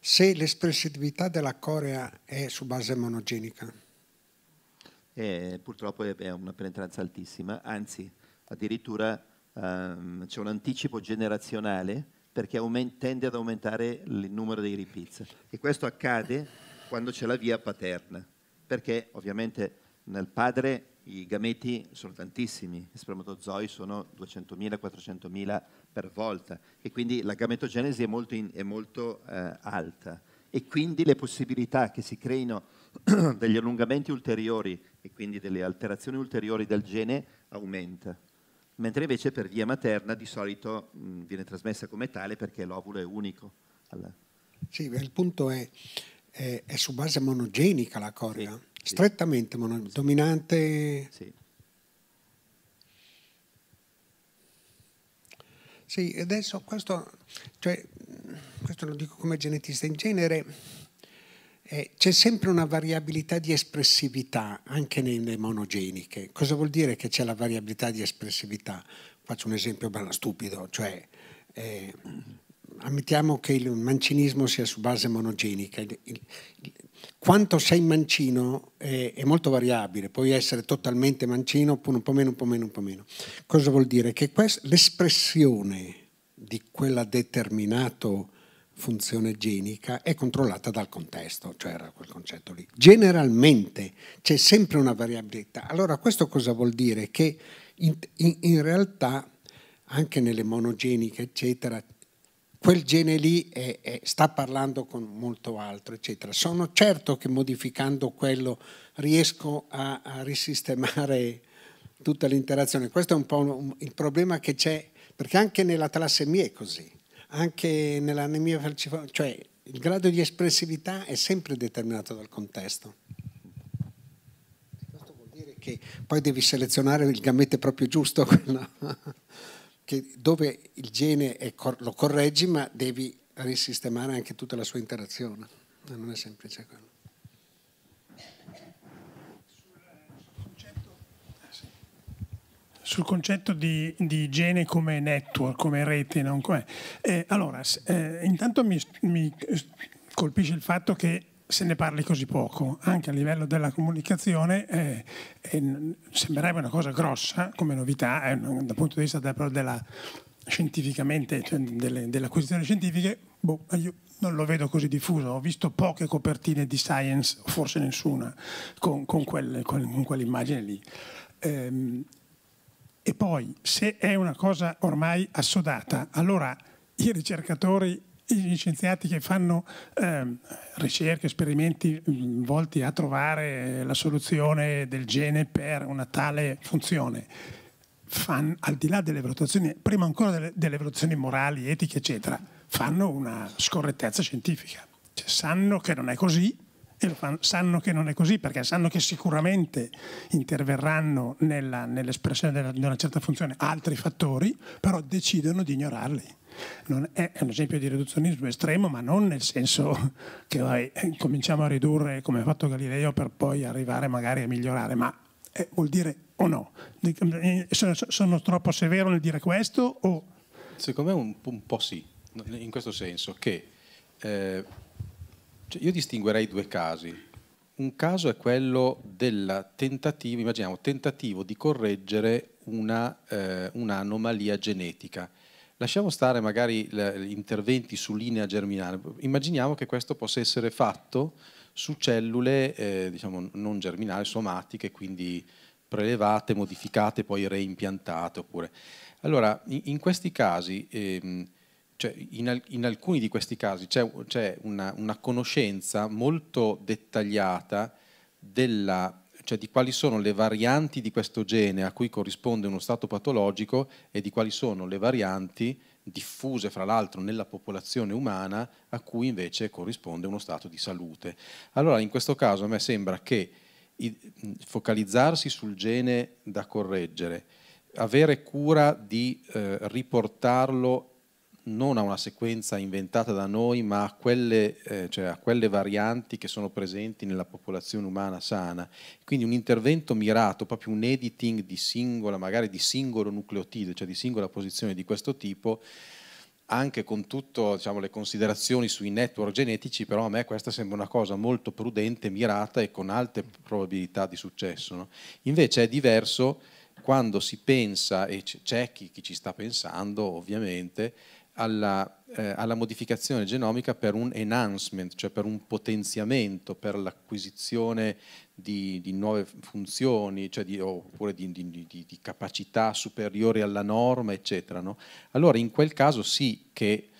se l'espressività della corea è su base monogenica? Eh, purtroppo è una penetranza altissima, anzi addirittura um, c'è un anticipo generazionale perché aument- tende ad aumentare il numero dei repeats e questo accade quando c'è la via paterna, perché ovviamente nel padre i gameti sono tantissimi, gli spermatozoi sono 200.000, 400.000 per volta e quindi la gametogenesi è molto, in, è molto eh, alta e quindi le possibilità che si creino degli allungamenti ulteriori e quindi delle alterazioni ulteriori del gene aumenta. Mentre invece per via materna di solito mh, viene trasmessa come tale perché l'ovulo è unico. Alla... Sì, il punto è, è, è, su base monogenica la coria, sì, strettamente sì. monogenica, dominante. Sì. Sì, adesso questo, cioè, questo lo dico come genetista, in genere eh, c'è sempre una variabilità di espressività anche nelle monogeniche. Cosa vuol dire che c'è la variabilità di espressività? Faccio un esempio bello stupido, cioè eh, ammettiamo che il mancinismo sia su base monogenica, il, il, quanto sei mancino è, è, molto variabile, puoi essere totalmente mancino oppure un po' meno, un po' meno, un po' meno. Cosa vuol dire? Che l'espressione di quella determinata funzione genica è controllata dal contesto, cioè era quel concetto lì. Generalmente c'è sempre una variabilità. Allora questo cosa vuol dire? Che in, in, in realtà anche nelle monogeniche, eccetera, quel gene lì è, è, sta parlando con molto altro, eccetera. Sono certo che modificando quello riesco a, a risistemare tutta l'interazione. Questo è un po' un, il problema che c'è, perché anche nella talassemia è così, anche nell'anemia falciforme, cioè il grado di espressività è sempre determinato dal contesto. Questo vuol dire che poi devi selezionare il gamete proprio giusto. Quello che dove il gene cor- lo correggi ma devi risistemare anche tutta la sua interazione. Non è semplice quello. sul concetto di, di, gene come network, come rete. Non come... Eh, allora, eh, intanto mi, mi, colpisce il fatto che se ne parli così poco, anche a livello della comunicazione, eh, eh, sembrerebbe una cosa grossa come novità eh, dal punto di vista della, della scientificamente, cioè delle, delle, acquisizioni scientifiche, boh, io non lo vedo così diffuso. Ho visto poche copertine di science, forse nessuna, con, con, quelle, con, con quell'immagine lì. Ehm, e poi, se è una cosa ormai assodata, allora i ricercatori gli scienziati che fanno eh, ricerche, esperimenti mm, volti a trovare la soluzione del gene per una tale funzione, fan, al di là delle valutazioni, prima ancora delle, delle valutazioni morali, etiche, eccetera, fanno una scorrettezza scientifica. Cioè, sanno che non è così, e fanno, sanno che non è così perché sanno che sicuramente interverranno nella, nell'espressione di una certa funzione altri fattori, però decidono di ignorarli. Non è un esempio di riduzionismo estremo, ma non nel senso che vai, cominciamo a ridurre come ha fatto Galileo per poi arrivare magari a migliorare, ma eh, vuol dire o oh no? Eh, sono, sono, troppo severo nel dire questo o... Secondo me un, un po' sì, in questo senso che eh, cioè io distinguerei due casi. Un caso è quello del tentativo, immaginiamo, tentativo di correggere una, eh, un'anomalia genetica. Lasciamo stare magari gli interventi su linea germinale, immaginiamo che questo possa essere fatto su cellule eh, diciamo, non germinali, somatiche, quindi prelevate, modificate, poi reimpiantate. Oppure. Allora, in, questi casi, ehm, cioè in, al in, alcuni di questi casi c'è una, una conoscenza molto dettagliata della cioè di quali sono le varianti di questo gene a cui corrisponde uno stato patologico e di quali sono le varianti diffuse fra l'altro nella popolazione umana a cui invece corrisponde uno stato di salute. Allora in questo caso a me sembra che focalizzarsi sul gene da correggere, avere cura di eh, riportarlo non a una sequenza inventata da noi, ma a quelle, eh, cioè a quelle, varianti che sono presenti nella popolazione umana sana. Quindi un intervento mirato, proprio un editing di singola, magari di singolo nucleotide, cioè di singola posizione di questo tipo, anche con tutte diciamo, le considerazioni sui network genetici, però a me questa sembra una cosa molto prudente, mirata e con alte probabilità di successo. No? Invece è diverso quando si pensa, e c'è chi, chi ci sta pensando ovviamente, alla, eh, alla modificazione genomica per un enhancement, cioè per un potenziamento, per l'acquisizione di, di, nuove funzioni, cioè di, oppure di, di, capacità superiori alla norma, eccetera. No? Allora in quel caso sì che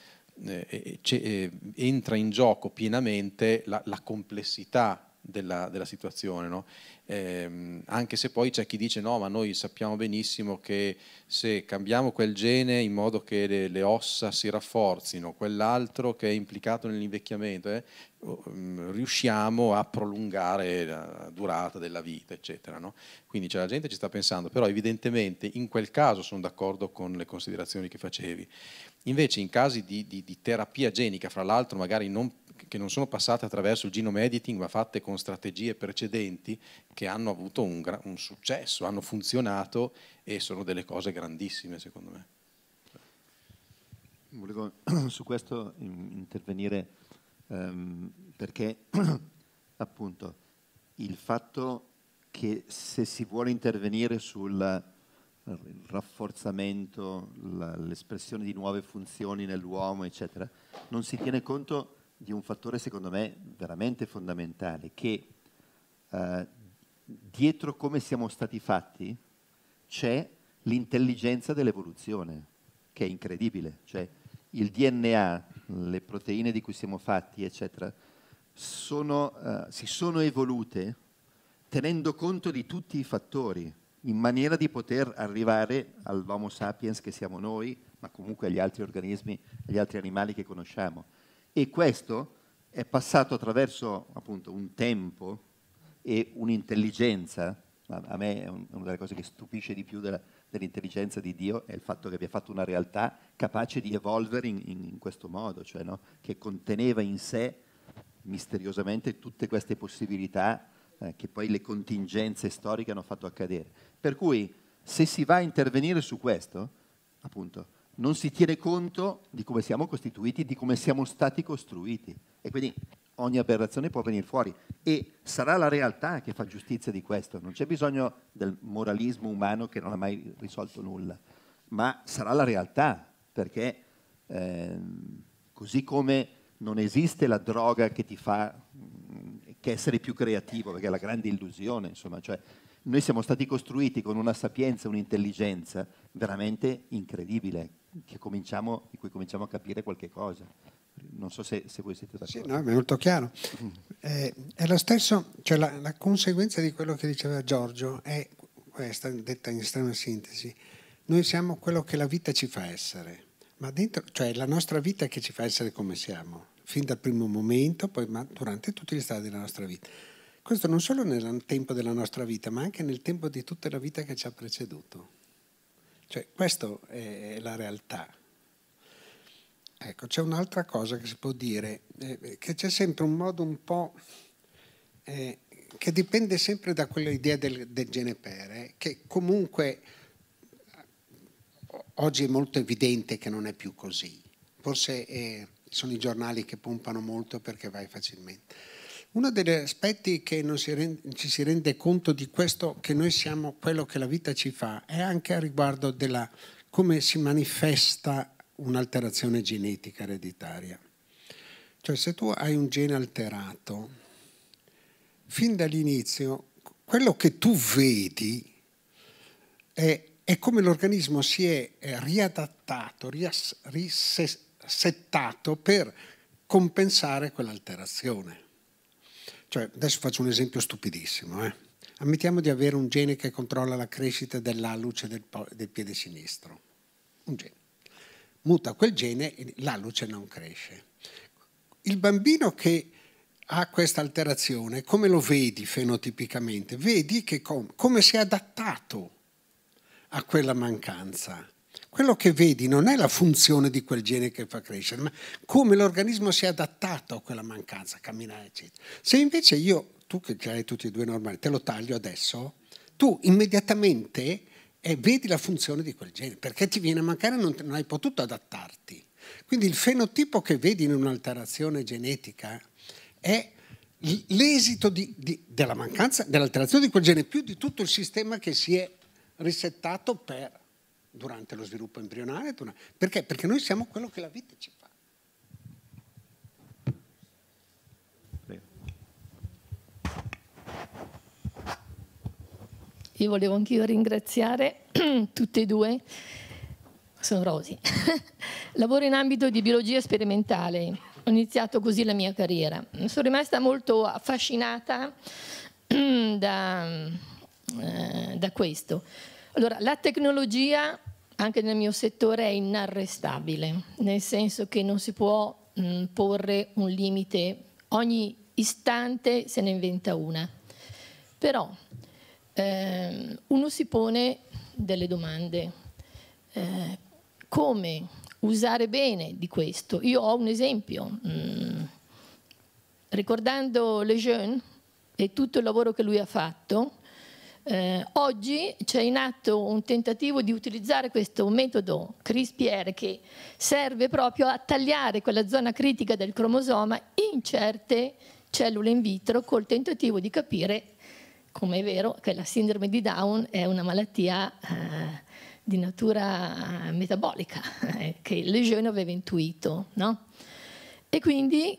eh, eh, eh entra in gioco pienamente la, la complessità della, della situazione. No? Eh, anche se poi c'è chi dice no, ma noi sappiamo benissimo che se cambiamo quel gene in modo che le, le ossa si rafforzino, quell'altro che è implicato nell'invecchiamento, eh, mm, riusciamo a prolungare la durata della vita, eccetera. No? Quindi cioè, la gente ci sta pensando, però evidentemente in quel caso sono d'accordo con le considerazioni che facevi. Invece in casi di, di, di terapia genica, fra l'altro magari non che non sono passate attraverso il genome editing ma fatte con strategie precedenti che hanno avuto un, un successo, hanno funzionato e sono delle cose grandissime secondo me. Volevo su questo intervenire ehm, perché appunto il fatto che se si vuole intervenire sul rafforzamento, l'espressione di nuove funzioni nell'uomo, eccetera, non si tiene conto di un fattore secondo me veramente fondamentale, che eh, dietro come siamo stati fatti c'è l'intelligenza dell'evoluzione, che è incredibile, cioè il DNA, le proteine di cui siamo fatti, eccetera, sono, eh, si sono evolute tenendo conto di tutti i fattori, in maniera di poter arrivare all'Homo sapiens che siamo noi, ma comunque agli altri organismi, agli altri animali che conosciamo. E questo è passato attraverso appunto un tempo e un'intelligenza, a me è una delle cose che stupisce di più della, dell'intelligenza di Dio è il fatto che abbia fatto una realtà capace di evolvere in, in questo modo, cioè no? che conteneva in sé misteriosamente tutte queste possibilità eh, che poi le contingenze storiche hanno fatto accadere. Per cui se si va a intervenire su questo, appunto, non si tiene conto di come siamo costituiti, di come siamo stati costruiti. E quindi ogni aberrazione può venire fuori. E sarà la realtà che fa giustizia di questo. Non c'è bisogno del moralismo umano che non ha mai risolto nulla, ma sarà la realtà, perché eh, così come non esiste la droga che ti fa mh, mm, che essere più creativo, perché è la grande illusione, insomma, cioè noi siamo stati costruiti con una sapienza, un'intelligenza veramente incredibile, cominciamo, di cui cominciamo a capire qualche cosa. Non so se, se voi siete d'accordo. Sì, no, è molto chiaro. Mm. Eh, è lo stesso, cioè la, la, conseguenza di quello che diceva Giorgio è questa, detta in estrema sintesi. Noi siamo quello che la vita ci fa essere, ma dentro, cioè la nostra vita che ci fa essere come siamo, fin dal primo momento, poi ma durante tutti gli stadi della nostra vita. Questo non solo nel tempo della nostra vita, ma anche nel tempo di tutta la vita che ci ha preceduto. Cioè, questa è la realtà. Ecco, c'è un'altra cosa che si può dire, eh, che c'è sempre un modo un po' eh, che dipende sempre da quell'idea del, del genepere, eh, che comunque oggi è molto evidente che non è più così. Forse eh, sono i giornali che pompano molto perché vai facilmente uno degli aspetti che non si rende, ci si rende conto di questo, che noi siamo quello che la vita ci fa, è anche a riguardo della come si manifesta un'alterazione genetica ereditaria. Cioè se tu hai un gene alterato, fin dall'inizio quello che tu vedi è, è come l'organismo si è, riadattato, rias, risettato per compensare quell'alterazione. Cioè, adesso faccio un esempio stupidissimo. Eh? Ammettiamo di avere un gene che controlla la crescita dell'alluce del, del piede sinistro. Un gene. Muta quel gene e l'alluce non cresce. Il bambino che ha questa alterazione, come lo vedi fenotipicamente? Vedi che com come si è adattato a quella mancanza. Quello che vedi non è la funzione di quel gene che fa crescere, ma come l'organismo si è adattato a quella mancanza, camminare, eccetera. Se invece io, tu che hai tutti e due normali, te lo taglio adesso, tu immediatamente eh, vedi la funzione di quel gene, perché ti viene a mancare e non, non hai potuto adattarti. Quindi il fenotipo che vedi in un'alterazione genetica è l'esito di, di, della mancanza, dell'alterazione di quel gene, più di tutto il sistema che si è risettato per durante lo sviluppo embrionale. Perché? Perché noi siamo quello che la vita ci fa. Io volevo anch'io ringraziare tutte e due, sono Rosi. Lavoro in ambito di biologia sperimentale, ho iniziato così la mia carriera. Sono rimasta molto affascinata da, eh, da questo. Allora, la tecnologia anche nel mio settore è inarrestabile, nel senso che non si può mh, porre un limite, ogni istante se ne inventa una. Però ehm, uno si pone delle domande. Eh, come usare bene di questo? Io ho un esempio. Mh, ricordando Le Jeune e tutto il lavoro che lui ha fatto, eh, oggi c'è in atto un tentativo di utilizzare questo metodo CRISPR che serve proprio a tagliare quella zona critica del cromosoma in certe cellule in vitro col tentativo di capire, come è vero, che la sindrome di Down è una malattia eh, di natura metabolica eh, che Lejeune aveva intuito. No? E quindi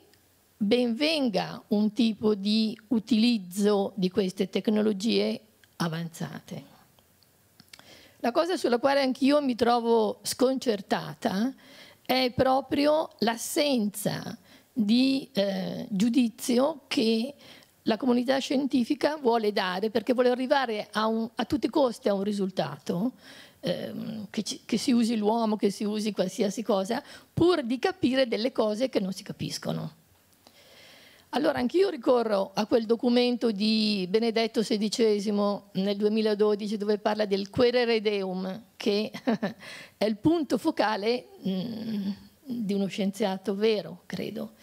benvenga un tipo di utilizzo di queste tecnologie avanzate. La cosa sulla quale anch'io mi trovo sconcertata è proprio l'assenza di eh, giudizio che la comunità scientifica vuole dare perché vuole arrivare a, un, a tutti i costi a un risultato, ehm, che, ci, che si usi l'uomo, che si usi qualsiasi cosa, pur di capire delle cose che non si capiscono. Allora, anch'io ricorro a quel documento di Benedetto XVI nel 2012 dove parla del Querere Deum, che è il punto focale mh, mm, di uno scienziato vero, credo.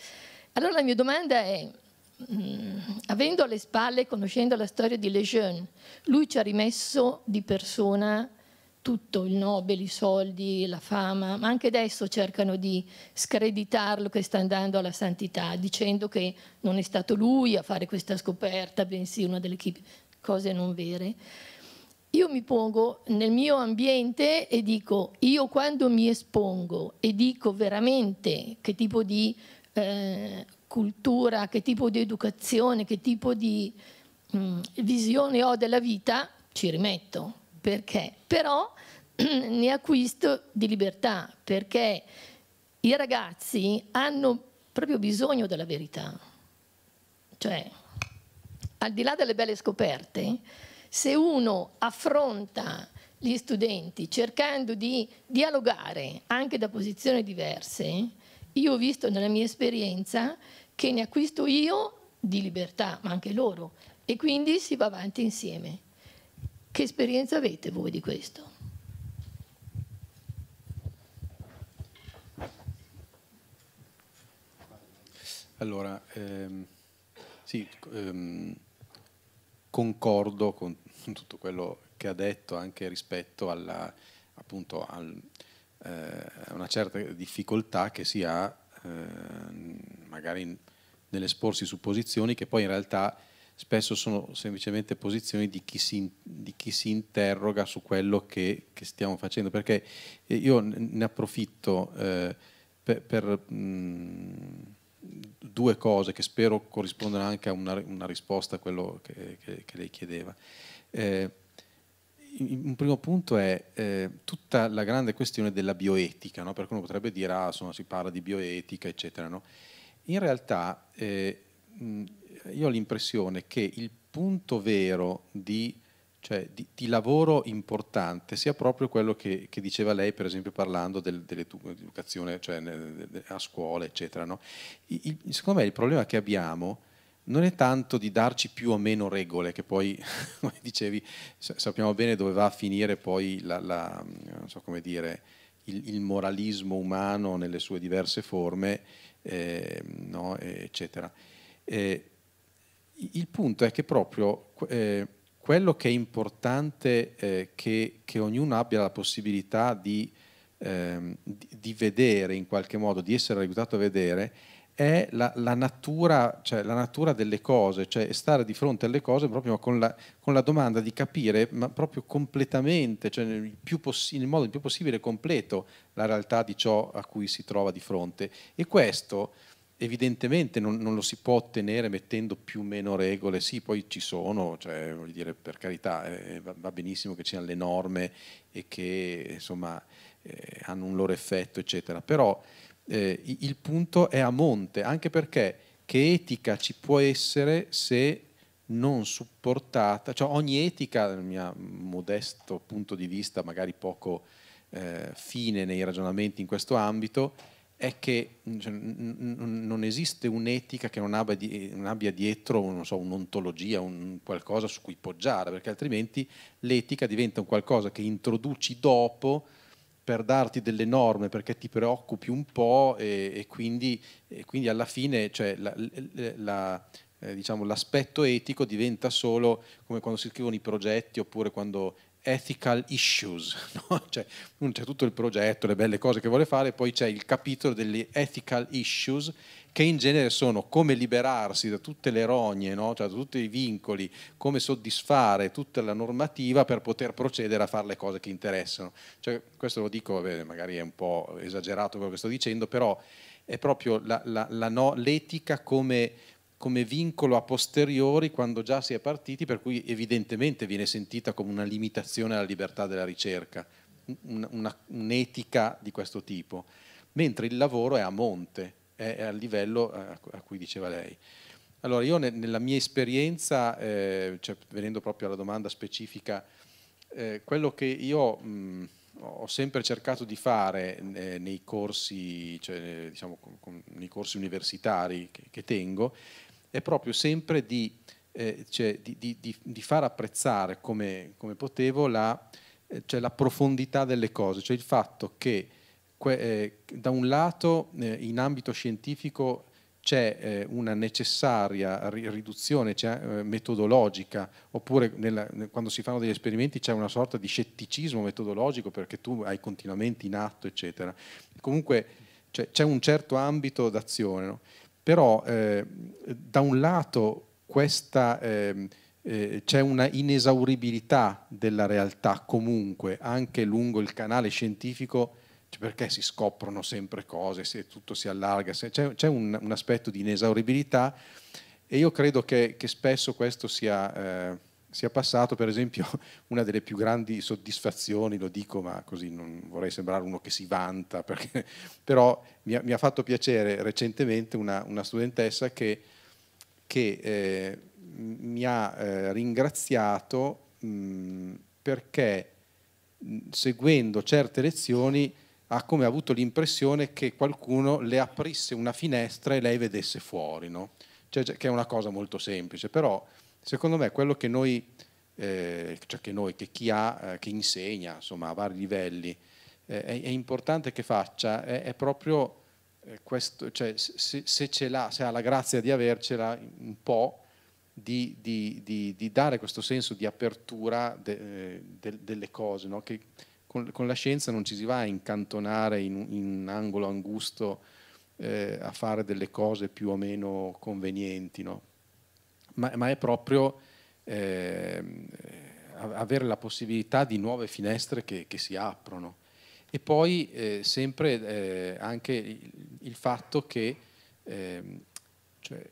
Allora la mia domanda è, mh, mm, avendo alle spalle, conoscendo la storia di Lejeune, lui ci ha rimesso di persona tutto il Nobel, i soldi, la fama, ma anche adesso cercano di screditarlo che sta andando alla santità, dicendo che non è stato lui a fare questa scoperta, bensì una delle cose non vere. Io mi pongo nel mio ambiente e dico, io quando mi espongo e dico veramente che tipo di eh, cultura, che tipo di educazione, che tipo di mh, mm, visione ho della vita, ci rimetto perché, però ne acquisto di libertà, perché i ragazzi hanno proprio bisogno della verità. Cioè, al di là delle belle scoperte, se uno affronta gli studenti cercando di dialogare anche da posizioni diverse, io ho visto nella mia esperienza che ne acquisto io di libertà, ma anche loro, e quindi si va avanti insieme. Che esperienza avete voi di questo? Allora, ehm, sì, ehm, concordo con tutto quello che ha detto anche rispetto alla, appunto, al, eh, una certa difficoltà che si ha eh, magari nell'esporsi supposizioni che poi in realtà spesso sono semplicemente posizioni di chi si, di chi si interroga su quello che, che, stiamo facendo, perché eh, io ne approfitto eh, per, per mh, mm, due cose che spero corrispondano anche a una, una risposta a quello che, che, che lei chiedeva. Eh, un primo punto è eh, tutta la grande questione della bioetica, no? perché uno potrebbe dire, ah, insomma, si parla di bioetica, eccetera. No? In realtà eh, mh, mm, io ho l'impressione che il punto vero di, cioè, di, di lavoro importante sia proprio quello che, che diceva lei, per esempio, parlando del, dell'educazione cioè, a scuola, eccetera. No? Il, secondo me il problema che abbiamo non è tanto di darci più o meno regole, che poi, come dicevi, sappiamo bene dove va a finire poi la, la, so dire, il, il, moralismo umano nelle sue diverse forme, eh, no, eccetera. Eh, il punto è che proprio eh, quello che è importante eh, che, che, ognuno abbia la possibilità di, ehm, di, vedere in qualche modo, di essere aiutato a vedere, è la, la, natura, cioè, la natura, delle cose, cioè stare di fronte alle cose proprio con la, con la domanda di capire ma proprio completamente, cioè nel, nel modo il più possibile completo, la realtà di ciò a cui si trova di fronte. E questo evidentemente non, non, lo si può ottenere mettendo più o meno regole, sì, poi ci sono, cioè, voglio dire, per carità, eh, va, va, benissimo che ci siano le norme e che insomma, eh, hanno un loro effetto, eccetera, però eh, il punto è a monte, anche perché che etica ci può essere se non supportata, cioè ogni etica, dal mio modesto punto di vista, magari poco eh, fine nei ragionamenti in questo ambito, è che cioè, non esiste un'etica che non abbia, di non dietro so, un'ontologia, un qualcosa su cui poggiare, perché altrimenti l'etica diventa un qualcosa che introduci dopo per darti delle norme, perché ti preoccupi un po' e, e, quindi, e quindi, alla fine cioè, la, la, eh, diciamo, l'aspetto etico diventa solo come quando si scrivono i progetti oppure quando ethical issues, no? cioè, c'è tutto il progetto, le belle cose che vuole fare, poi c'è il capitolo degli ethical issues che in genere sono come liberarsi da tutte le rogne, no? cioè, da tutti i vincoli, come soddisfare tutta la normativa per poter procedere a fare le cose che interessano. Cioè, questo lo dico, vabbè, magari è un po' esagerato quello che sto dicendo, però è proprio la, la, la no, l'etica come come vincolo a posteriori quando già si è partiti, per cui evidentemente viene sentita come una limitazione alla libertà della ricerca, un'etica di questo tipo, mentre il lavoro è a monte, è al livello eh, a cui diceva lei. Allora io nella mia esperienza, eh, cioè, venendo proprio alla domanda specifica, eh, quello che io mh, ho sempre cercato di fare eh, nei, corsi, cioè, diciamo, con, con, nei corsi universitari che, che tengo è proprio sempre di, eh, cioè, di, di, di far apprezzare come, come potevo la, eh, cioè, la, profondità delle cose, cioè il fatto che eh, da un lato eh, in ambito scientifico c'è eh, una necessaria riduzione cioè, metodologica, oppure nella, quando si fanno degli esperimenti c'è una sorta di scetticismo metodologico perché tu hai continuamente in atto, eccetera. Comunque cioè, c'è un certo ambito d'azione. No? Però eh, da un lato questa... Eh, eh, c'è una inesauribilità della realtà comunque, anche lungo il canale scientifico, cioè perché si scoprono sempre cose, se tutto si allarga, se, c'è, c'è un, un, aspetto di inesauribilità e io credo che, che spesso questo sia eh, sia passato, per esempio, una delle più grandi soddisfazioni, lo dico ma così non vorrei sembrare uno che si vanta, perché, però mi ha, mi ha, fatto piacere recentemente una, una studentessa che, che eh, mi ha eh, ringraziato mh, mm, perché mh, mm, seguendo certe lezioni ha come avuto l'impressione che qualcuno le aprisse una finestra e lei vedesse fuori, no? cioè, cioè che è una cosa molto semplice, però Secondo me quello che noi, eh, cioè che, noi che chi ha, eh, che insegna insomma, a vari livelli, eh, è, è, importante che faccia è, è proprio eh, questo, cioè, se, se, ce l'ha, se ha la grazia di avercela un po', di, di, di, di dare questo senso di apertura de, eh, de, delle cose, no? che con, con, la scienza non ci si va a incantonare in, in un angolo angusto eh, a fare delle cose più o meno convenienti. No? ma, ma è proprio eh, avere la possibilità di nuove finestre che, che si aprono. E poi eh, sempre eh, anche il, fatto che ehm, cioè,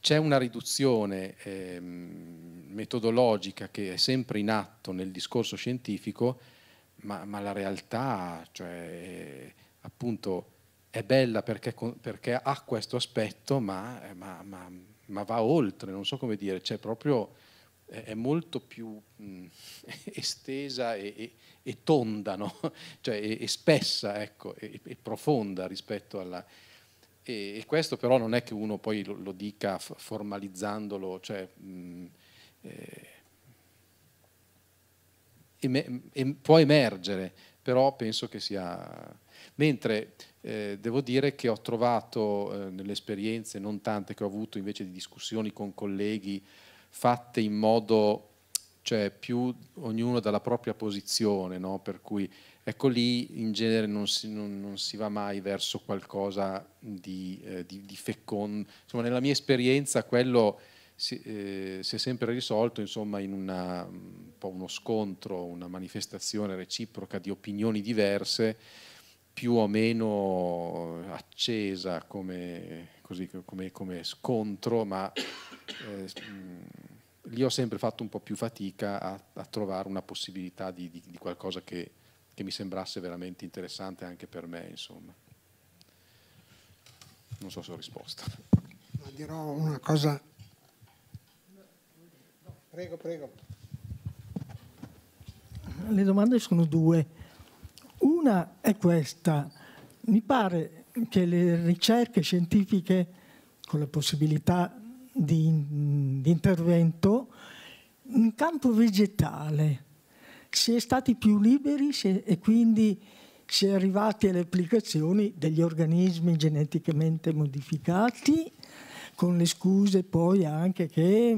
c'è una riduzione ehm, metodologica che è sempre in atto nel discorso scientifico, ma, ma la realtà cioè, appunto, è bella perché, perché, ha questo aspetto, ma, ma, ma ma va oltre, non so come dire, cioè proprio è molto più mh, estesa e, e, e tonda, no? cioè, e, e, spessa ecco, e, profonda rispetto alla... E, questo però non è che uno poi lo, lo dica formalizzandolo, cioè, mh, eh, em, em, può emergere, però penso che sia... Mentre eh, devo dire che ho trovato eh, nelle esperienze, non tante che ho avuto invece di discussioni con colleghi, fatte in modo, cioè più ognuno dalla propria posizione, no? per cui ecco lì in genere non si, non, non si va mai verso qualcosa di, eh, di, di fecondo. Insomma, nella mia esperienza quello... Si, eh, si, è sempre risolto insomma, in una, un uno scontro, una manifestazione reciproca di opinioni diverse più o meno accesa come, così, come, come scontro, ma eh, mm, lì ho sempre fatto un po' più fatica a, a trovare una possibilità di, di, di qualcosa che, che, mi sembrasse veramente interessante anche per me. Insomma. Non so se ho risposto. Ma dirò una cosa. Prego, prego. Le domande sono due. Una è questa, mi pare che le ricerche scientifiche con la possibilità di, di intervento in campo vegetale si è stati più liberi è, e quindi si è arrivati alle applicazioni degli organismi geneticamente modificati con le scuse poi anche che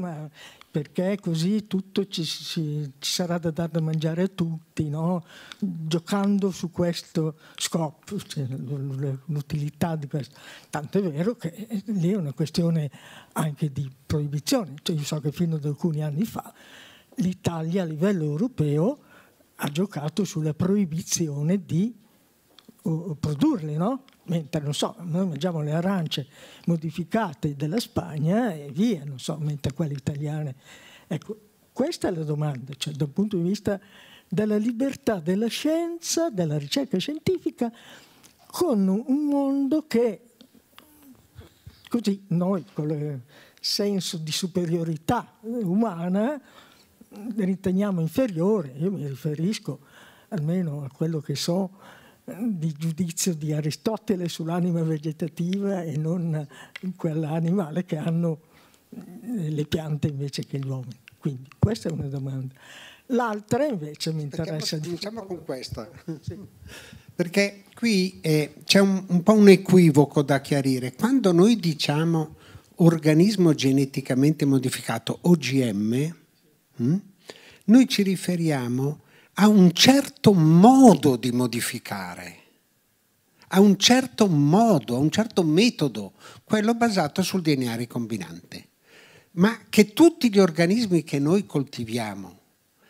perché così tutto ci, ci, ci, sarà da dar da mangiare a tutti, no? giocando su questo scopo, cioè, l'utilità di questo. Tanto è vero che lì è una questione anche di proibizione, cioè, io so che fino ad alcuni anni fa l'Italia a livello europeo ha giocato sulla proibizione di produrli, no? mentre non so, noi mangiamo le arance modificate della Spagna e via, non so, mentre quelle italiane. Ecco, questa è la domanda, cioè dal punto di vista della libertà della scienza, della ricerca scientifica, con un mondo che così noi con il senso di superiorità umana riteniamo inferiore, io mi riferisco almeno a quello che so di giudizio di Aristotele sull'anima vegetativa e non quella animale che hanno eh, le piante invece che gli uomini. Quindi questa è una domanda. L'altra invece mi interessa di Cominciamo con questa. Sì. Perché qui eh, c'è un, un po' un equivoco da chiarire. Quando noi diciamo organismo geneticamente modificato, OGM, mh, hm, noi ci riferiamo a ha un certo modo di modificare, ha un certo modo, ha un certo metodo, quello basato sul DNA ricombinante. Ma che tutti gli organismi che noi coltiviamo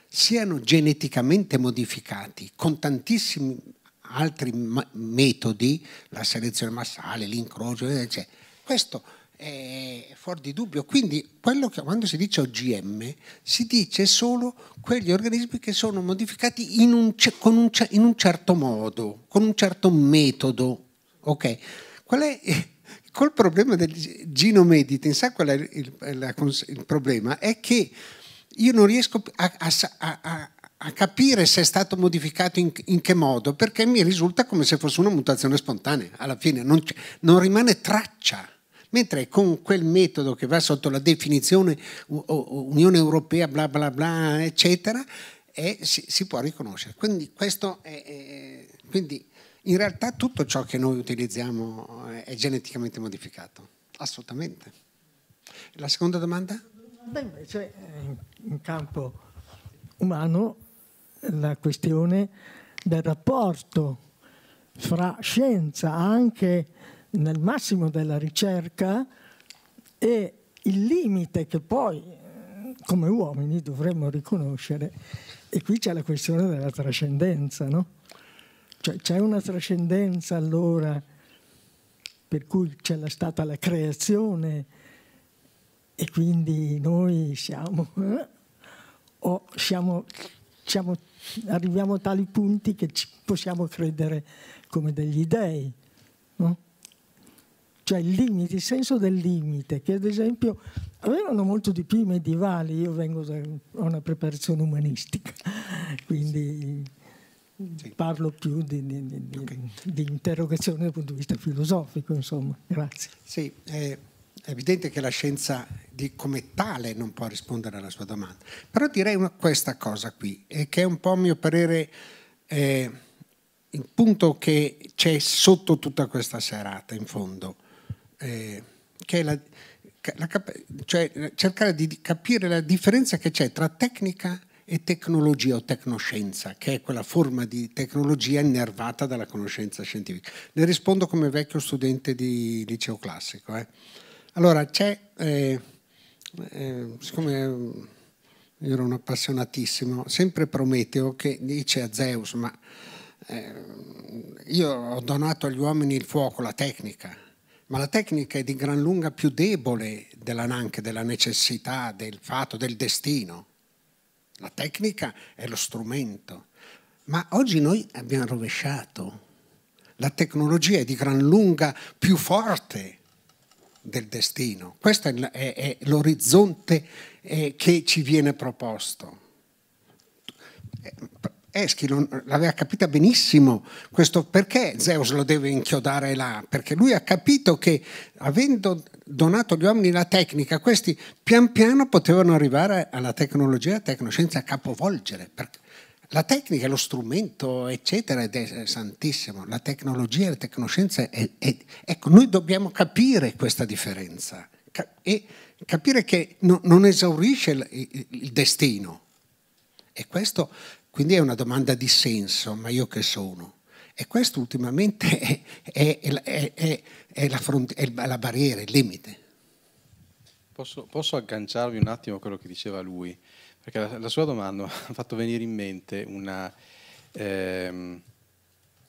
siano geneticamente modificati con tantissimi altri metodi, la selezione massale, l'incrocio, eccetera, questo è fuori di dubbio. Quindi che, quando si dice OGM si dice solo quegli organismi che sono modificati in un, un, in un certo modo, con un certo metodo. Okay. Qual è eh, col problema del genome editing? Sa qual è il, il, il, problema? È che io non riesco a, a, a, a capire se è stato modificato in, in, che modo, perché mi risulta come se fosse una mutazione spontanea. Alla fine non, non rimane traccia Mentre con quel metodo che va sotto la definizione Unione Europea, bla bla bla, eccetera, è, si, si, può riconoscere. Quindi, questo è, è, quindi in realtà tutto ciò che noi utilizziamo eh, è, geneticamente modificato, assolutamente. La seconda domanda? Beh, invece eh, in campo umano la questione del rapporto fra scienza anche nel massimo della ricerca e il limite che poi eh, come uomini dovremmo riconoscere, e qui c'è la questione della trascendenza, no? Cioè c'è una trascendenza allora per cui c'è stata la creazione e quindi noi siamo, eh? o siamo, siamo, arriviamo a tali punti che ci possiamo credere come degli dei, no? cioè il limite, il senso del limite, che ad esempio avevano molto di più i medievali, io vengo da una preparazione umanistica, quindi sì. parlo più di, di, di, okay. di, interrogazione dal punto di vista filosofico, insomma, grazie. Sì, è evidente che la scienza come tale non può rispondere alla sua domanda, però direi una, questa cosa qui, che è un po' a mio parere... Eh, il punto che c'è sotto tutta questa serata, in fondo, eh, che è la, la, cioè cercare di capire la differenza che c'è tra tecnica e tecnologia o tecnoscienza, che è quella forma di tecnologia innervata dalla conoscenza scientifica. Le rispondo come vecchio studente di liceo classico. Eh. Allora, c'è, eh, eh, siccome io ero un appassionatissimo, sempre Prometeo che dice a Zeus, ma eh, io ho donato agli uomini il fuoco, la tecnica, ma la tecnica è di gran lunga più debole della Nanke, della necessità, del fatto, del destino. La tecnica è lo strumento, ma oggi noi abbiamo rovesciato. La tecnologia è di gran lunga più forte del destino. Questo è, l'orizzonte eh, che ci viene proposto. Eh, Eschi l'aveva capita benissimo questo perché Zeus lo deve inchiodare là, perché lui ha capito che avendo donato agli uomini la tecnica, questi pian piano potevano arrivare alla tecnologia, alla tecnoscienza, a capovolgere. La tecnica, lo strumento, eccetera, ed è santissimo. La tecnologia e la tecnoscienza, è, è, ecco, noi dobbiamo capire questa differenza e capire che no, non esaurisce il, il destino. E questo quindi è una domanda di senso, ma io che sono? E questo ultimamente è, è, è, è la, fronte, la, barriera, il limite. Posso, posso, agganciarvi un attimo a quello che diceva lui? Perché la, la sua domanda mi ha fatto venire in mente una, ehm,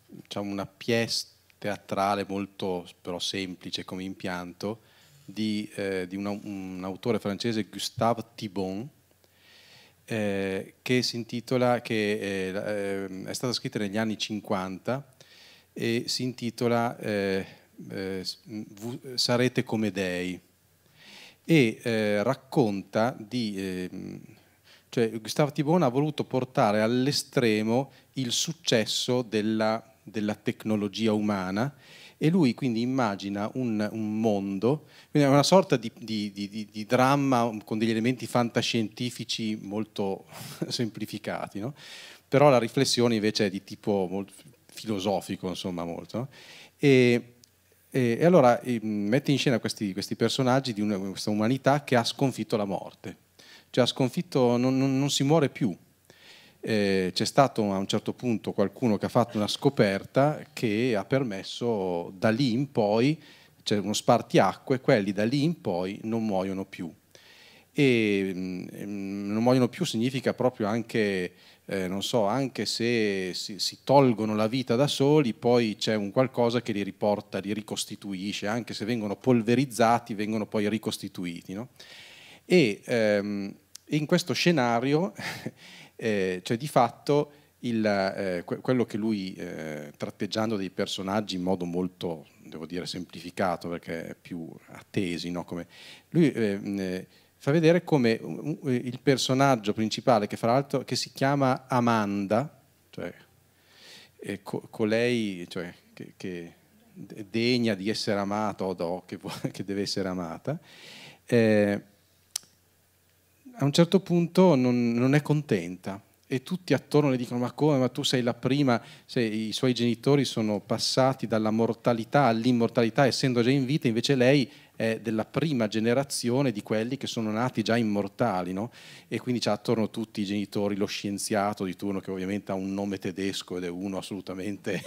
diciamo una pièce teatrale molto però semplice come impianto di, eh, di una, un autore francese, Gustave Thibon, eh, che si intitola, che eh, ehm, è stata scritta negli anni 50 e si intitola eh, eh, Sarete come dei e racconta di... Ehm, cioè, Gustavo Tibona ha voluto portare all'estremo il successo della, della tecnologia umana e lui quindi immagina un, un mondo, una sorta di, di, di, di, dramma con degli elementi fantascientifici molto semplificati, no? però la riflessione invece è di tipo filosofico, insomma, molto. No? E, e, allora ehm, mette in scena questi, questi personaggi di una, questa umanità che ha sconfitto la morte, cioè ha sconfitto, non, non, non si muore più, eh, c'è stato a un certo punto qualcuno che ha fatto una scoperta che ha permesso da lì in poi, c'è cioè uno spartiacque, quelli da lì in poi non muoiono più. E mh, mm, mm, non muoiono più significa proprio anche eh, non so, anche se si, si, tolgono la vita da soli, poi c'è un qualcosa che li riporta, li ricostituisce, anche se vengono polverizzati, vengono poi ricostituiti. No? E ehm, in questo scenario eh, cioè di fatto il, eh, que- quello che lui, eh, tratteggiando dei personaggi in modo molto, devo dire, semplificato, perché è più attesi, no? come, lui eh, eh, fa vedere come eh, il personaggio principale, che fra l'altro che si chiama Amanda, cioè co- colei cioè, che, che degna di essere amata o no, che, vuole, che deve essere amata, eh, a un certo punto non, non è contenta e tutti attorno le dicono ma come, ma tu sei la prima, Se i suoi genitori sono passati dalla mortalità all'immortalità essendo già in vita, invece lei è della prima generazione di quelli che sono nati già immortali, no? e quindi c'è attorno tutti i genitori, lo scienziato di turno che ovviamente ha un nome tedesco ed è uno assolutamente,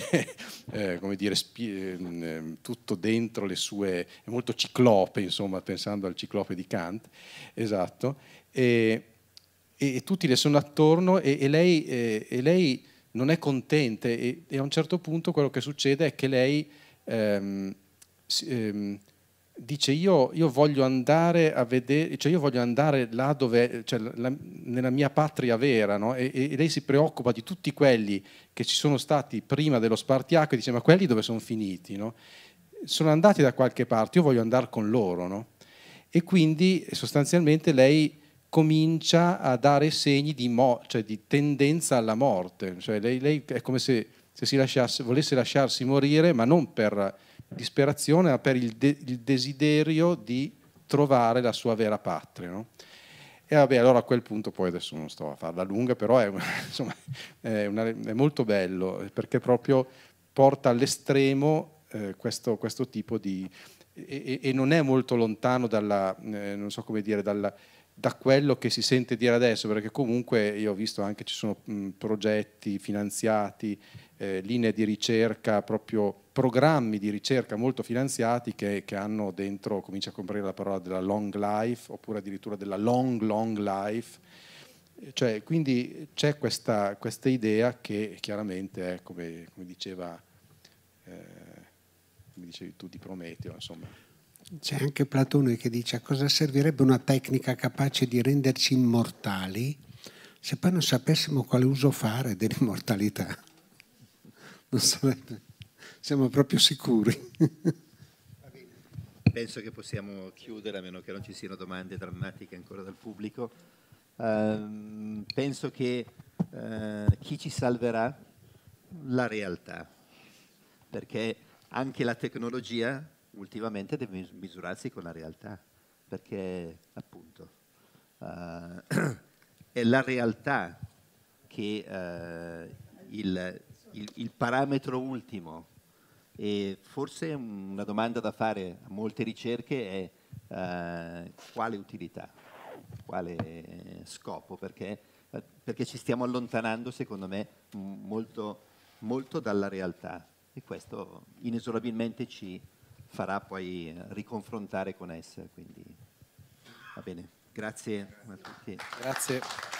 eh, come dire, eh, tutto dentro le sue, è molto ciclope, insomma, pensando al ciclope di Kant, esatto, e, e, e tutti le sono attorno e, e lei... Eh, e lei non è contente e, e, a un certo punto quello che succede è che lei ehm, si, ehm, dice io, io, voglio andare a vedere, cioè io voglio andare là dove, cioè la, nella mia patria vera, no? e, e, lei si preoccupa di tutti quelli che ci sono stati prima dello spartiacque e dice ma quelli dove sono finiti? No? Sono andati da qualche parte, io voglio andare con loro. No? E quindi sostanzialmente lei comincia a dare segni di, mo- cioè di tendenza alla morte, cioè lei, lei, è come se, se lasciasse, volesse lasciarsi morire ma non per disperazione, ma per il, de- il desiderio di trovare la sua vera patria. No? E vabbè, allora a quel punto poi adesso non sto a farla lunga, però è, insomma, è, una, è molto bello perché proprio porta all'estremo eh, questo, questo, tipo di... E, e, non è molto lontano dalla, eh, non so come dire, dalla, da quello che si sente dire adesso, perché comunque io ho visto anche ci sono mh, progetti finanziati, eh, linee di ricerca proprio programmi di ricerca molto finanziati che, che hanno dentro, comincia a comprare la parola della long life oppure addirittura della long long life, cioè, quindi c'è questa, questa, idea che chiaramente è, come, come diceva, eh, come dicevi tu, di Prometeo, insomma. C'è anche Platone che dice a cosa servirebbe una tecnica capace di renderci immortali se poi non sapessimo quale uso fare dell'immortalità. Non sarebbe siamo proprio sicuri. Penso che possiamo chiudere, a meno che non ci siano domande drammatiche ancora dal pubblico. Um, penso che uh, chi ci salverà? La realtà, perché anche la tecnologia ultimamente deve misurarsi con la realtà, perché appunto uh, è la realtà che uh, il, il, il parametro ultimo e forse una domanda da fare a molte ricerche è eh, quale utilità, quale scopo, perché, eh, perché, ci stiamo allontanando, secondo me, molto, molto dalla realtà e questo inesorabilmente ci farà poi riconfrontare con essa. Quindi va bene, grazie a tutti. Grazie.